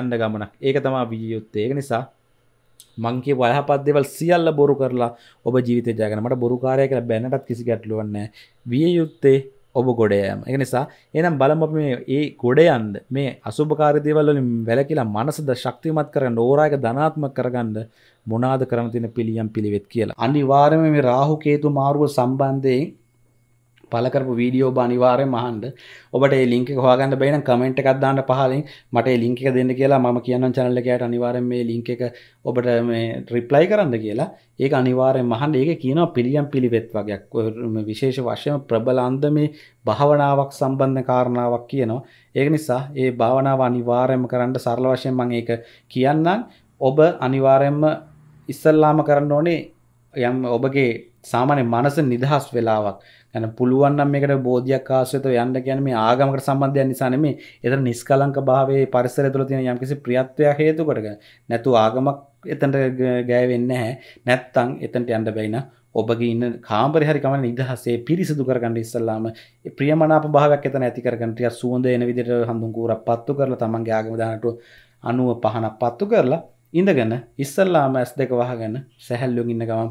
යන්න ගමනක්. ඒක තමයි විජියුත්. ඒක නිසා මංගේ වලහපත්දේවල් සියල්ල බොරු කරලා ඔබ ජීවිත ජයගනමට බොරුකාරය කළ බැනටත් කිසි ගැටලුවන්න විය යුත්තේ ඔබ ගොඩයම එක නිසා එනම් බලම මේ ඒ ගොඩයන්ද මේ අසුභකාරදේවල්ලින් වැලකිලා මනසද ශක්තිමත් කර නෝරායක ධනාත්ම කරගන්න මොනාද කරමතින පිළියම් පිළිවෙත් කියලා අනිවාර්යම මේ රාහු කේතු මාරුව සම්බන්ධයෙන් පලකරපු වීඩියෝ බනිවාරය මහන්ඩ ඔබට ලින්ක හවාගන්න බේන කමෙන්ට් එකක්දාන්න පහලින් මට ලිංක දෙන්න කියලා ම කියන්න චනල්ලකයට අනිවාරෙන් මේ ලිංක එක ඔබට මේ ට්‍රිප්ලයි කරන්න කියලා ඒ අනිවාරෙන් මහන්ඩ ඒක කියන පිළියම් පිළිවෙත් වගේයක් විශේෂ වශයෙන් ප්‍රබලන්ද මේ භාවනාවක් සම්බන්ධ කාරණාවක් කියනවා ඒක නිසා ඒ භාවනාව අනිවාරයම කරන්න සරල වශයෙන් මං ඒක කියන්නන් ඔබ අනිවාරෙන්ම ඉස්සල්ලාම කරන්න ඕනේ යම් ඔබගේ සාමාන්‍ය මනස නිදහස් වෙලාවක් ගැන පුළුවන් නම් මේකට බෝධියක් ආශ්‍රිතව යන්න කියන්නේ මේ ආගමකට සම්බන්ධයක් නිසා නෙමෙයි. ඒතර නිෂ්කලංක භාවයේ පරිසරය තුළ තියෙන යම්කිසි ප්‍රියත්වයක් හේතු කොටගෙන නැතු ආගමක් එතනට ගෑවෙන්නේ නැහැ. නැත්තම් එතනට යන්න බැයි නම් ඔබගේ ඉන්න කාමරේ හරි කමන්නේ නිදහසේ පිරිසිදු කරගන්න ඉස්සල්ලාම ප්‍රියමනාප භාවයක් එතන ඇති කරගන්න ටිකක් සුවඳ එන විදිහට හඳුන් කූරක් පත්තු කරලා තමන්ගේ ආගම දානට අනුව පහනක් පත්තු කරලා ඉඳගෙන ඉස්සල්ලාම ඇස් දෙක වහගෙන සැහැල්ලුවෙන් ඉන්න ගමන්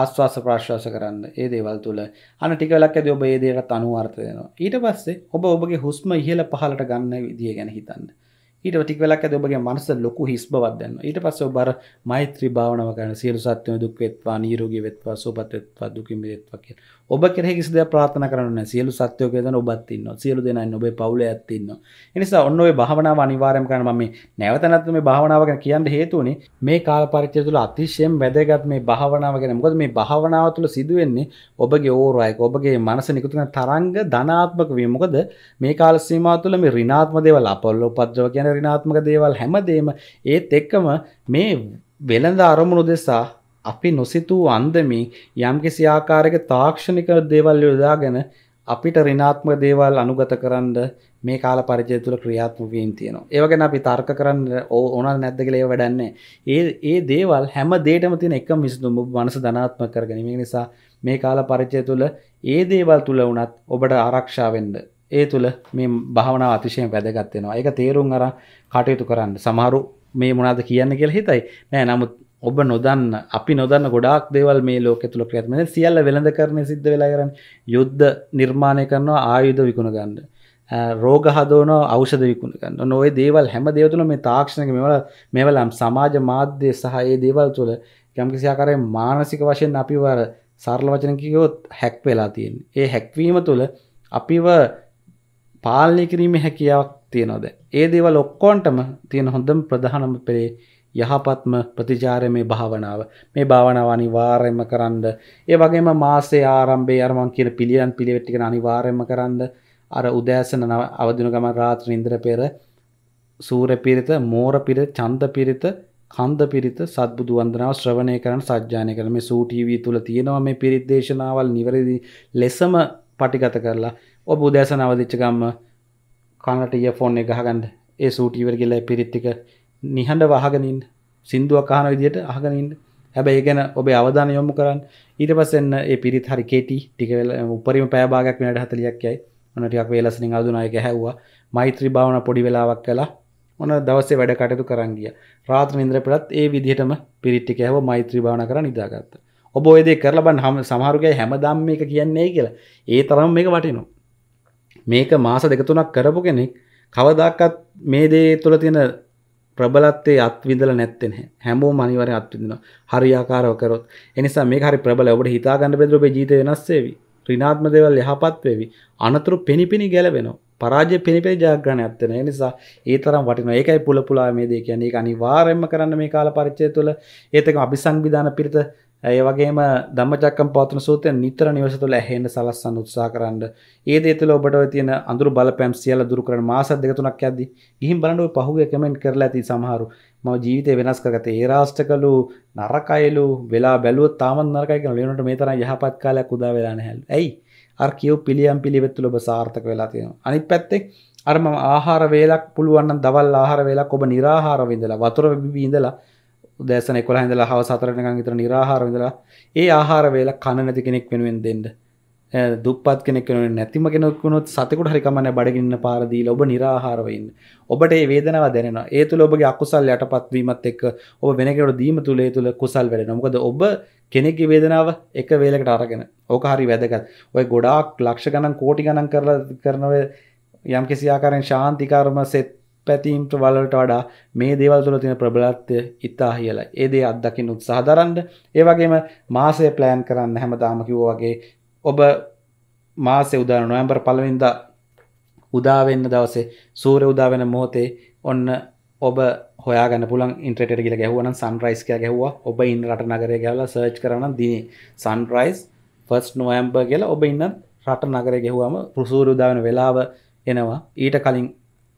ආස්වාස ප්‍රශ්වාස කරන්න ඒ දේවල් තුළ අන ටිකලක් ඇද ඔබ ඒදේකට අනුවර්තයනවා ඊට පස්සේ ඔබ ඔබගේ හුස්ම ඉහල පහලට ගන්න විදිිය ගැන හිතන්න ඊට ටිකලක් ඇද ඔබගේ මනස ලොකු හිස් බවදන්න ඊට පස්ස බර මෛත්‍රී භාවනාව කරන සියලු සත්‍යය දුක් වෙත්වා නීරෝගී වෙත්වා සුපත් වෙත්වා දුකිම වෙත්වා කිය ඔබ කෙරෙහි කිසි දෙයක් ප්‍රාර්ථනා කරන්න නැහැ. සියලු සත්වයෝ කියලා ඔබත් ඉන්නවා. සියලු දෙනා ඉන්න ඔබේ පවුලේ ඇත් ඉන්නවා. ඒ නිසා ඔන්න ඔය භාවනාව අනිවාර්යයෙන්ම කරන්න මම මේ නැවත නැවත මේ භාවනාව ගැන කියන්න හේතුව උනේ මේ කාල පරිච්ඡේදය තුළ අතිශයින් වැදගත් මේ භාවනාව ගැන. මොකද මේ භාවනාව තුළ සිදුවෙන්නේ ඔබගේ ඕරායක, ඔබගේ මනස නිකුත් කරන තරංග ධනාත්මක වීම. මොකද මේ කාල සීමාව තුළ මේ ඍණාත්මක දේවල් අපොල්ල උපද්‍රව කියන ඍණාත්මක දේවල් හැමදේම ඒත් එක්කම මේ වෙළඳ අරමුණු දෙසා අපි නොසිතූ අන්දමින් යම්කිසි ආකාරයක තාක්ෂණික දේවල් යොදාගෙන අපිට ඍණාත්මක දේවල් අනුගත කරන්න මේ කාල පරිචය තුළ ක්‍රියාත්මක වීම තියෙනවා. ඒ වගේන අපි තර්ක කරන්න ඕනල් නැද්ද කියලා ඒව වැඩක් නැහැ. ඒ ඒ දේවල් හැම දෙයකම තියෙන එකම විසඳුම මනස ධනාත්මක කරගැනීම. නිසා මේ කාල පරිචය තුළ ඒ දේවල් තුල වුණත් ඔබට ආරක්ෂා වෙන්න ඒ තුළ මේ භාවනාව අතිශයෙන් වැදගත් වෙනවා. ඒක තේරුම් අරන් කටයුතු කරන්න. සමහරු මේ මොනවද කියන්නේ කියලා හිතයි. නෑ නමුත් ඔබ නොදන්න අපි නොදන්න ගොඩක් දේවල් මේ ලෝක තුළ ක්‍රියාත්මක වෙන සියල්ල වෙළඳ කරන සිද්ධ වෙලා කරන්නේ යුද්ධ නිර්මාණය කරනවා ආයුධ විකුණ ගන්න රෝග හදවනවා ඖෂධ විකුණ ගන්න. ඔන්න ওই දේවල් හැම දේ තුළම මේ තාක්ෂණික මේවල මේවල සමාජ මාධ්‍ය සහ ඒ දේවල් තුළ යම්කිසි ආකාරයෙන් මානසික වශයෙන් අපිව සරල වචන කිව්වොත් හැක් වෙලා තියෙන්නේ. ඒ හැක්වීම තුළ අපිව පාලනය කිරීමේ හැකියාවක් තියෙනවා දැන්. ඒ දේවල් ඔක්කොන්ටම තියෙන හොඳම ප්‍රධානම පෙරේ යහපත්ම ප්‍රතිචාරය මේ භාවනාව මේ භාවනාව අනිවාර්යයෙන්ම කරන්න. ඒ වගේම මාසේ ආරම්භයේ අර මම කියන පිළියම් පිළිවෙත් ටික අනිවාර්යයෙන්ම කරන්න. අර උදෑසන අවදින ගමන් රාත්‍රී ඉඳලා පෙර සූර්ය පිරිත, මෝර පිරිත, චන්ද පිරිත, කන්ද පිරිත, සත්බුදු වන්දනාව ශ්‍රවණය කරන සජ්ජායනය කරන මේ සූ ටීවී තුල තියෙනවා මේ පිරිත් දේශනාවල් නිවැරදි ලෙසම පටිගත කරලා ඔබ උදෑසන අවදිච්ච ගමන් කනට ඉයර්ෆෝන් එක ගහගන්න. ඒ සූ ටීවර් ගිහලා පිරිත් ටික නිහඬ වහගෙනින් සිින්දුවක් අහන විදියට අහගෙනින් හැබැ ඒගැන ඔබේ අවධාන යොමු කරන්න ඊට පස්සෙන්න්න ඒ පිරිත් හරි කෙටි ටිකවෙල උපරිම පෑභාගයක් වෙනට හතලියක්යයි ඔනටක් වෙලස්නිින් අදුනායක හැව්වා මෛත්‍රී භාවන පොඩි වෙලාවක් කලා ඔන දවසේ වැඩ කටයුතු කරන්ගිය රාත්‍ර ඉන්ද්‍රපටත් ඒ විදිහටම පිරිට්ටික හැව මෛත්‍රී භාවන කර නිදාගත්ත ඔබ ඔයදේ කරලබන් හම සමහරුගේ හැමදම් මේක කියන්නේ කියලා ඒ තරම් මේක වටිනු මේක මාස දෙකතුනක් කරපු කෙනෙක් කවදක්කත් මේ දේ තුළ තියෙන ප්‍රබලත්වයේ අත්විඳලා නැත්තේ නැහැ. හැමෝම අනිවාර්යයෙන් අත්විඳිනවා. හරියාකාරව කරොත්. ඒ නිසා මේක හරි ප්‍රබල. ඔබට හිතා ගන්න බැරිද ඔබේ ජීවිතය වෙනස් වෙවි. ඍණාත්මක දේවල් යහපත් වෙවි. අනතුරු පිනිපිනි ගැලවෙනවා. පරාජය පිනිපිනි ජයග්‍රහණයක් වෙනවා. ඒ නිසා ඒ තරම් වටිනවා. ඒකයි පුල පුලා මේ දේ කියන්නේ. ඒක අනිවාර්යයෙන්ම කරන්න මේ කාල පරිච්ඡේදය තුළ ඒත් එක අபிසංවිධාන පිළිත ඒ වගේම ධම්මචක්කම් පවත්වන සූත්‍රය නිතර නිවස තුළ ඇහෙන්න සලස්සන්න උත්සාහ කරන්න. ඒ දේ තුළ ඔබට ඔය තියෙන අඳුරු බලපෑම් සියල්ල දුරු කරන මාස දෙක තුනක් යද්දි ගිහින් බලන්න ඔය පහුගිය කමෙන්ට් කරලා ඇති සමහරු. මම ජීවිතේ වෙනස් කරගත්තේ ඒ රාෂ්ටකලු නරකයලු වෙලා බැලුවොත් තාමත් නරකයි කියලා ලියනට මේ තරම් යහපත් කාලයක් උදා වෙලා නැහැලු. ඇයි? අර කියෝ පිළියම් පිළිවෙත් තුළ ඔබ සාර්ථක වෙලා තියෙනවා. අනිත් පැත්තේ අර මම ආහාර වේලක් පුළුවන් නම් දවල් ආහාර වේලක් ඔබ निराහාර විඳලා වතුර බිබී ඉඳලා උදෑසන 11 ඉඳලා හවස 4 වෙනකන් විතර निराහාර ඉඳලා ඒ ආහාර වේල කන නැති කෙනෙක් වෙනුවෙන් දෙන්න. දුප්පත් කෙනෙක් වෙනුවෙන් නැතිම කෙනෙක් වුණොත් සතෙකුට හරි කමන්නේ බඩගින්න පාර දීලා ඔබ निराහාරව ඉන්න. ඔබට ඒ වේදනාව දැනෙනවා. ඒ තුල ඔබගේ අකුසල් යටපත් වීමත් එක්ක ඔබ වෙන කෙනෙකුට දීම තුල ඒ තුල කුසල් වැඩෙනවා. මොකද ඔබ කෙනෙක්ගේ වේදනාව එක වේලකට අරගෙන ඕක හරි වැදගත්. ඔය ගොඩාක් ලක්ෂ ගණන් කෝටි ගණන් කරලා කරනව යම් කිසි ආකාරයෙන් ශාන්තිකර්ම සෙත් පැතීම්ට වලට වඩා මේ දේවල් තුළ තියෙන ප්‍රබලත්වය ඉතා ඉහළයි. ඒ දේ අත්දකින්න උත්සාහ දරන්න. ඒ වගේම මාසය ප්ලෑන් කරන්න හැමදාම කිව්වා වගේ ඔබ මාසේ උදාන නොවැම්බර් පළවෙනිදා උදා වෙන්න දවසේ සූර්ය උදා වෙන මොහොතේ ඔන්න ඔබ හොයාගන්න පුළුවන් ඉන්ටර්නෙට් කියලා ගැහුවා නම් සන්රයිස් කියලා ගැහුවා ඔබ ඉන්න රට නගරය ගැහලා සර්ච් කරා නම් දිනේ සන්රයිස් 1 නොවැම්බර් කියලා ඔබ ඉන්න රට නගරය ගැහුවාම සූර්ය උදා වෙන වෙලාව එනවා ඊට කලින්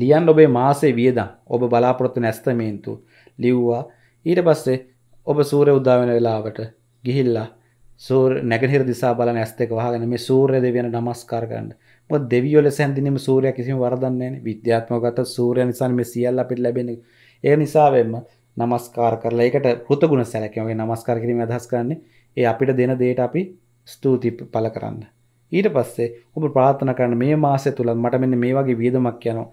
ලියන් ඔබේ මාසේ වියදම් ඔබ බලාපොරොත්තු නැස්තමේන්තු ලිව්වා ඊට පස්සේ ඔබ සූරය උදාවෙන වෙලාවට ගිහිල්ලා සූර් නැගහිර දිසා බල ඇස්තක වහගෙන මේ සූරය දෙවියන නමස්කාර කරන්න මො දෙවියොල සැඳනීම සූරය කිසිම වරදන්නේ විද්‍යාත්මගත සූරය නිසාන් මේ සියල්ල අපිට ලැබෙන ඒ නිසාවෙන්ම නමස්කාර කරලා එකට පෘතගුණ සැලකමගේ නමස්කාර කිරීම අදහස් කරන්නේ ඒ අපිට දෙන දේට අපි ස්තුති පල කරන්න ඊට පස්සේ ඔබ ප්‍රාථන කරන්න මේ මාසය තුළන් මට මෙන්න මේ වගේ වියදමක් යනවා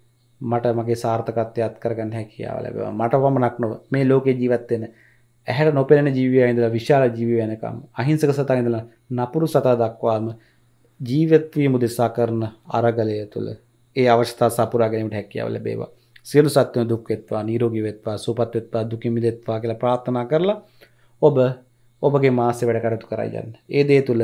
මට මගේ සාර්ථකත්වයත් කරගන්න හැකියාව ලැබව මට පමණක් නොව මේ ලෝකේ ජීවත්වෙන ඇහැට නොපෙනෙන ජීවිය ඉඳලා විශාල ජීවය වෙනකම් අහිංසක සතා ඉඳලා නපුරු සතා දක්වාම ජීවත්වීම උදෙසා කරන අරගලය තුළ ඒ අවස්ථා සපුරා ගැනීමට හැකියාව ලැබේවා සියලු සත්වයන් දුක් වෙත්වා නිරෝගී වෙත්වා සුවපත් වෙත්වා දුකින් මිදෙත්වා කියලා ප්‍රාර්ථනා කරලා ඔබ ඔබගේ මාසේ වැඩ කටයුතු කරා යන්න. ඒ දේ තුළ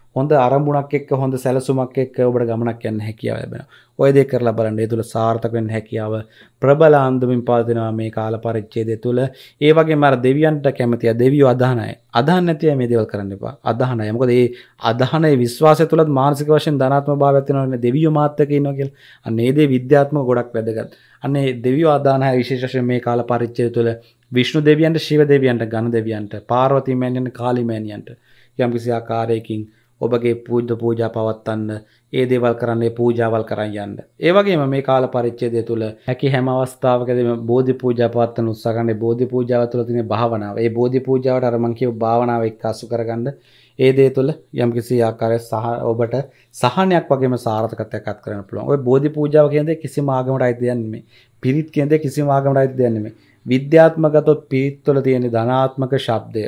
හොඳ අරමුණක් එක්ක හොඳ සැලසුමක් එක්ක ඔබට ගමනක් යන්න හැකියාව ලැබෙනවා. ඔය දේ කරලා බලන්න. ඒ තුල සාර්ථක වෙන්න හැකියාව ප්‍රබල ආන්දමින් පවතිනවා මේ කාල පරිච්ඡේදය තුල. ඒ වගේම අර දෙවියන්ට කැමතිය දෙවියෝ අදහන අය. අදහන් නැති අය මේ දේවල් කරන්න එපා. අදහන අය. මොකද මේ අදහනේ විශ්වාසය තුලත් මානසික වශයෙන් ධනාත්මක භාවයක් තියෙනවානේ. දෙවියෝ මාත් එක්ක ඉන්නවා කියලා. අන්න මේ දේ විද්‍යාත්මක ගොඩක් වැදගත්. අන්නේ දෙවියෝ අදාන අය විශේෂ වශයෙන් මේ කාල පරිච්ඡේදය තුල විෂ්ණු දෙවියන්ට, ශිව දෙවියන්ට, ගණ දෙවියන්ට, පාර්වතී මෑණියන්ට, කාළි මෑණියන්ට යම්කිසි ආකාරයකින් ඔබගේ පූජ්ද පූජා පවත්වන්න ඒ දේවල් කරන්නේ පූජාවල් කරන්න යන්න. ඒවගේම මේ කාල පරිච්චේදය තුළ හැකි හැම අවස්ථාවකදම බෝධි පූජා පවත්වන උත්සාහන්නේ බෝධි පූජාව තුළ තින භාවනාව ඒ බෝධි පූජාවට අරමංකිව භාවනාව එක්කාසු කරගන්න ඒ දේ තුළ යම්කිසි ආකාරය සහ ඔබට සහනයක් වගේම සාර්ථකතයකත් කරන පුළුවන් ඔය බෝධි පූජාව කියද කිසි මාගමට අයිතියන්නේ පිරිත් කියද කිසි මාගමට අයිතියන්නේ විද්‍යාත්මගතොත් පිරිත්වල තියෙන ධනාත්මක ශබ්දය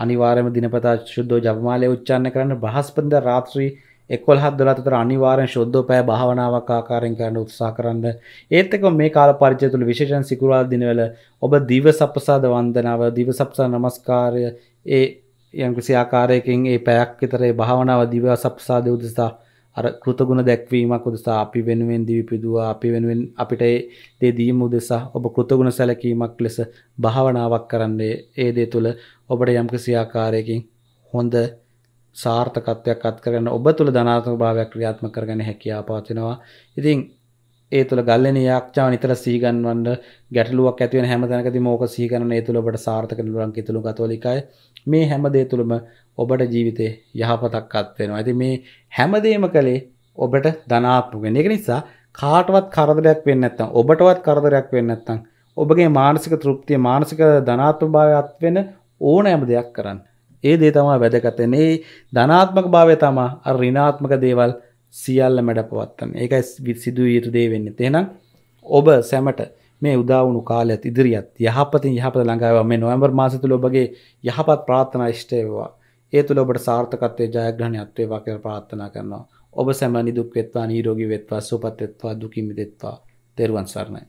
අනිවාර්යම දිනපතා ශුද්ධෝ ජපමාලය උච්චාරණය කරන්න බ්‍රහස්පතින්දා රාත්‍රී 11 12 අතර අනිවාර්යෙන් ශුද්ධෝ පැය භාවනාවක් ආකාරයෙන් කරන්න උත්සාහ කරන්න. ඒත් එක්කම මේ කාල පරිච්ඡය තුළ විශේෂයෙන් සිකුරාදා දිනවල ඔබ දිව සප්පසාද වන්දනාව, දිව සප්පසාද නමස්කාරය ඒ යම් කිසි ආකාරයකින් ඒ පැයක් විතර ඒ භාවනාව දිව සප්පසාද උදෙසා අර කෘතගුණ දැක්වීමක් උදෙසා අපි වෙනුවෙන් දීපිදුවා අපි වෙනුවෙන් අපිට ඒ දේ දීම උදෙසා ඔබ කෘතගුණ සැලකීමක් ලෙස භාවනාවක් කරන්නේ ඒ දේ තුළ ඔබට යම් කිසි ආකාරයකින් හොඳ සාර්ථකත්වයක් අත්කරගන්න ඔබ තුළ ධනාත්මක භාවයක් ක්‍රියාත්මක කරගන්න හැකියාව පවතිනවා. ඉතින් ඒ තුළ ගල්ලන යක්ෂා නිතර සීගන්වන්න ගැටලුවක් ඇතිව හැමතැනකති මෝක සීගන්න ඒ තුළබට සාර්ථක ලුවන් ඉතුළු කතෝලිකයි මේ හැමදේ තුළම ඔබට ජීවිතය යහපතක් අත්වෙනවා ඇති මේ හැමදේම කළේ ඔබට ධනාත්මගෙන එක නිසා කාටවත් කරදරයක් වෙන්න ඇත්තම් ඔබටවත් කරදරයක් වෙන්න ඇත්තම් ඔබගේ මානසික තෘප්තිය මානසික ධනාත්ම භාවයත් වෙන ඕනෑම දෙයක් කරන්න ඒ දේ තමා වැදගතන්නේ ධනාත්මක භාවය තමා අ රිනාත්මක දේවල් සියල්ල මැඩ පවත්තන්න ඒකයි සිදුව යුතු දේ වෙන්න තියෙනම් ඔබ සැමට මේ උදාවුණු කාලයත් ඉදිරිියත් යහපති යහපත ළඟාව මේ නොවම්බර් මාසතුල ඔබගේ යහපත් ප්‍රාථනා ෂ්ටයවා ඒ තුළ ඔබට සාර්ථකත්වය ජයග්‍රහණයත්වේ වාකර ප්‍රාත්ථනා කරනවා ඔබ සැම නිදුක් වෙත්වා නීරෝගී වෙත්වා සුපත් වෙත්වා දුකින් මිදෙත්වා තෙරුවන් සරණයි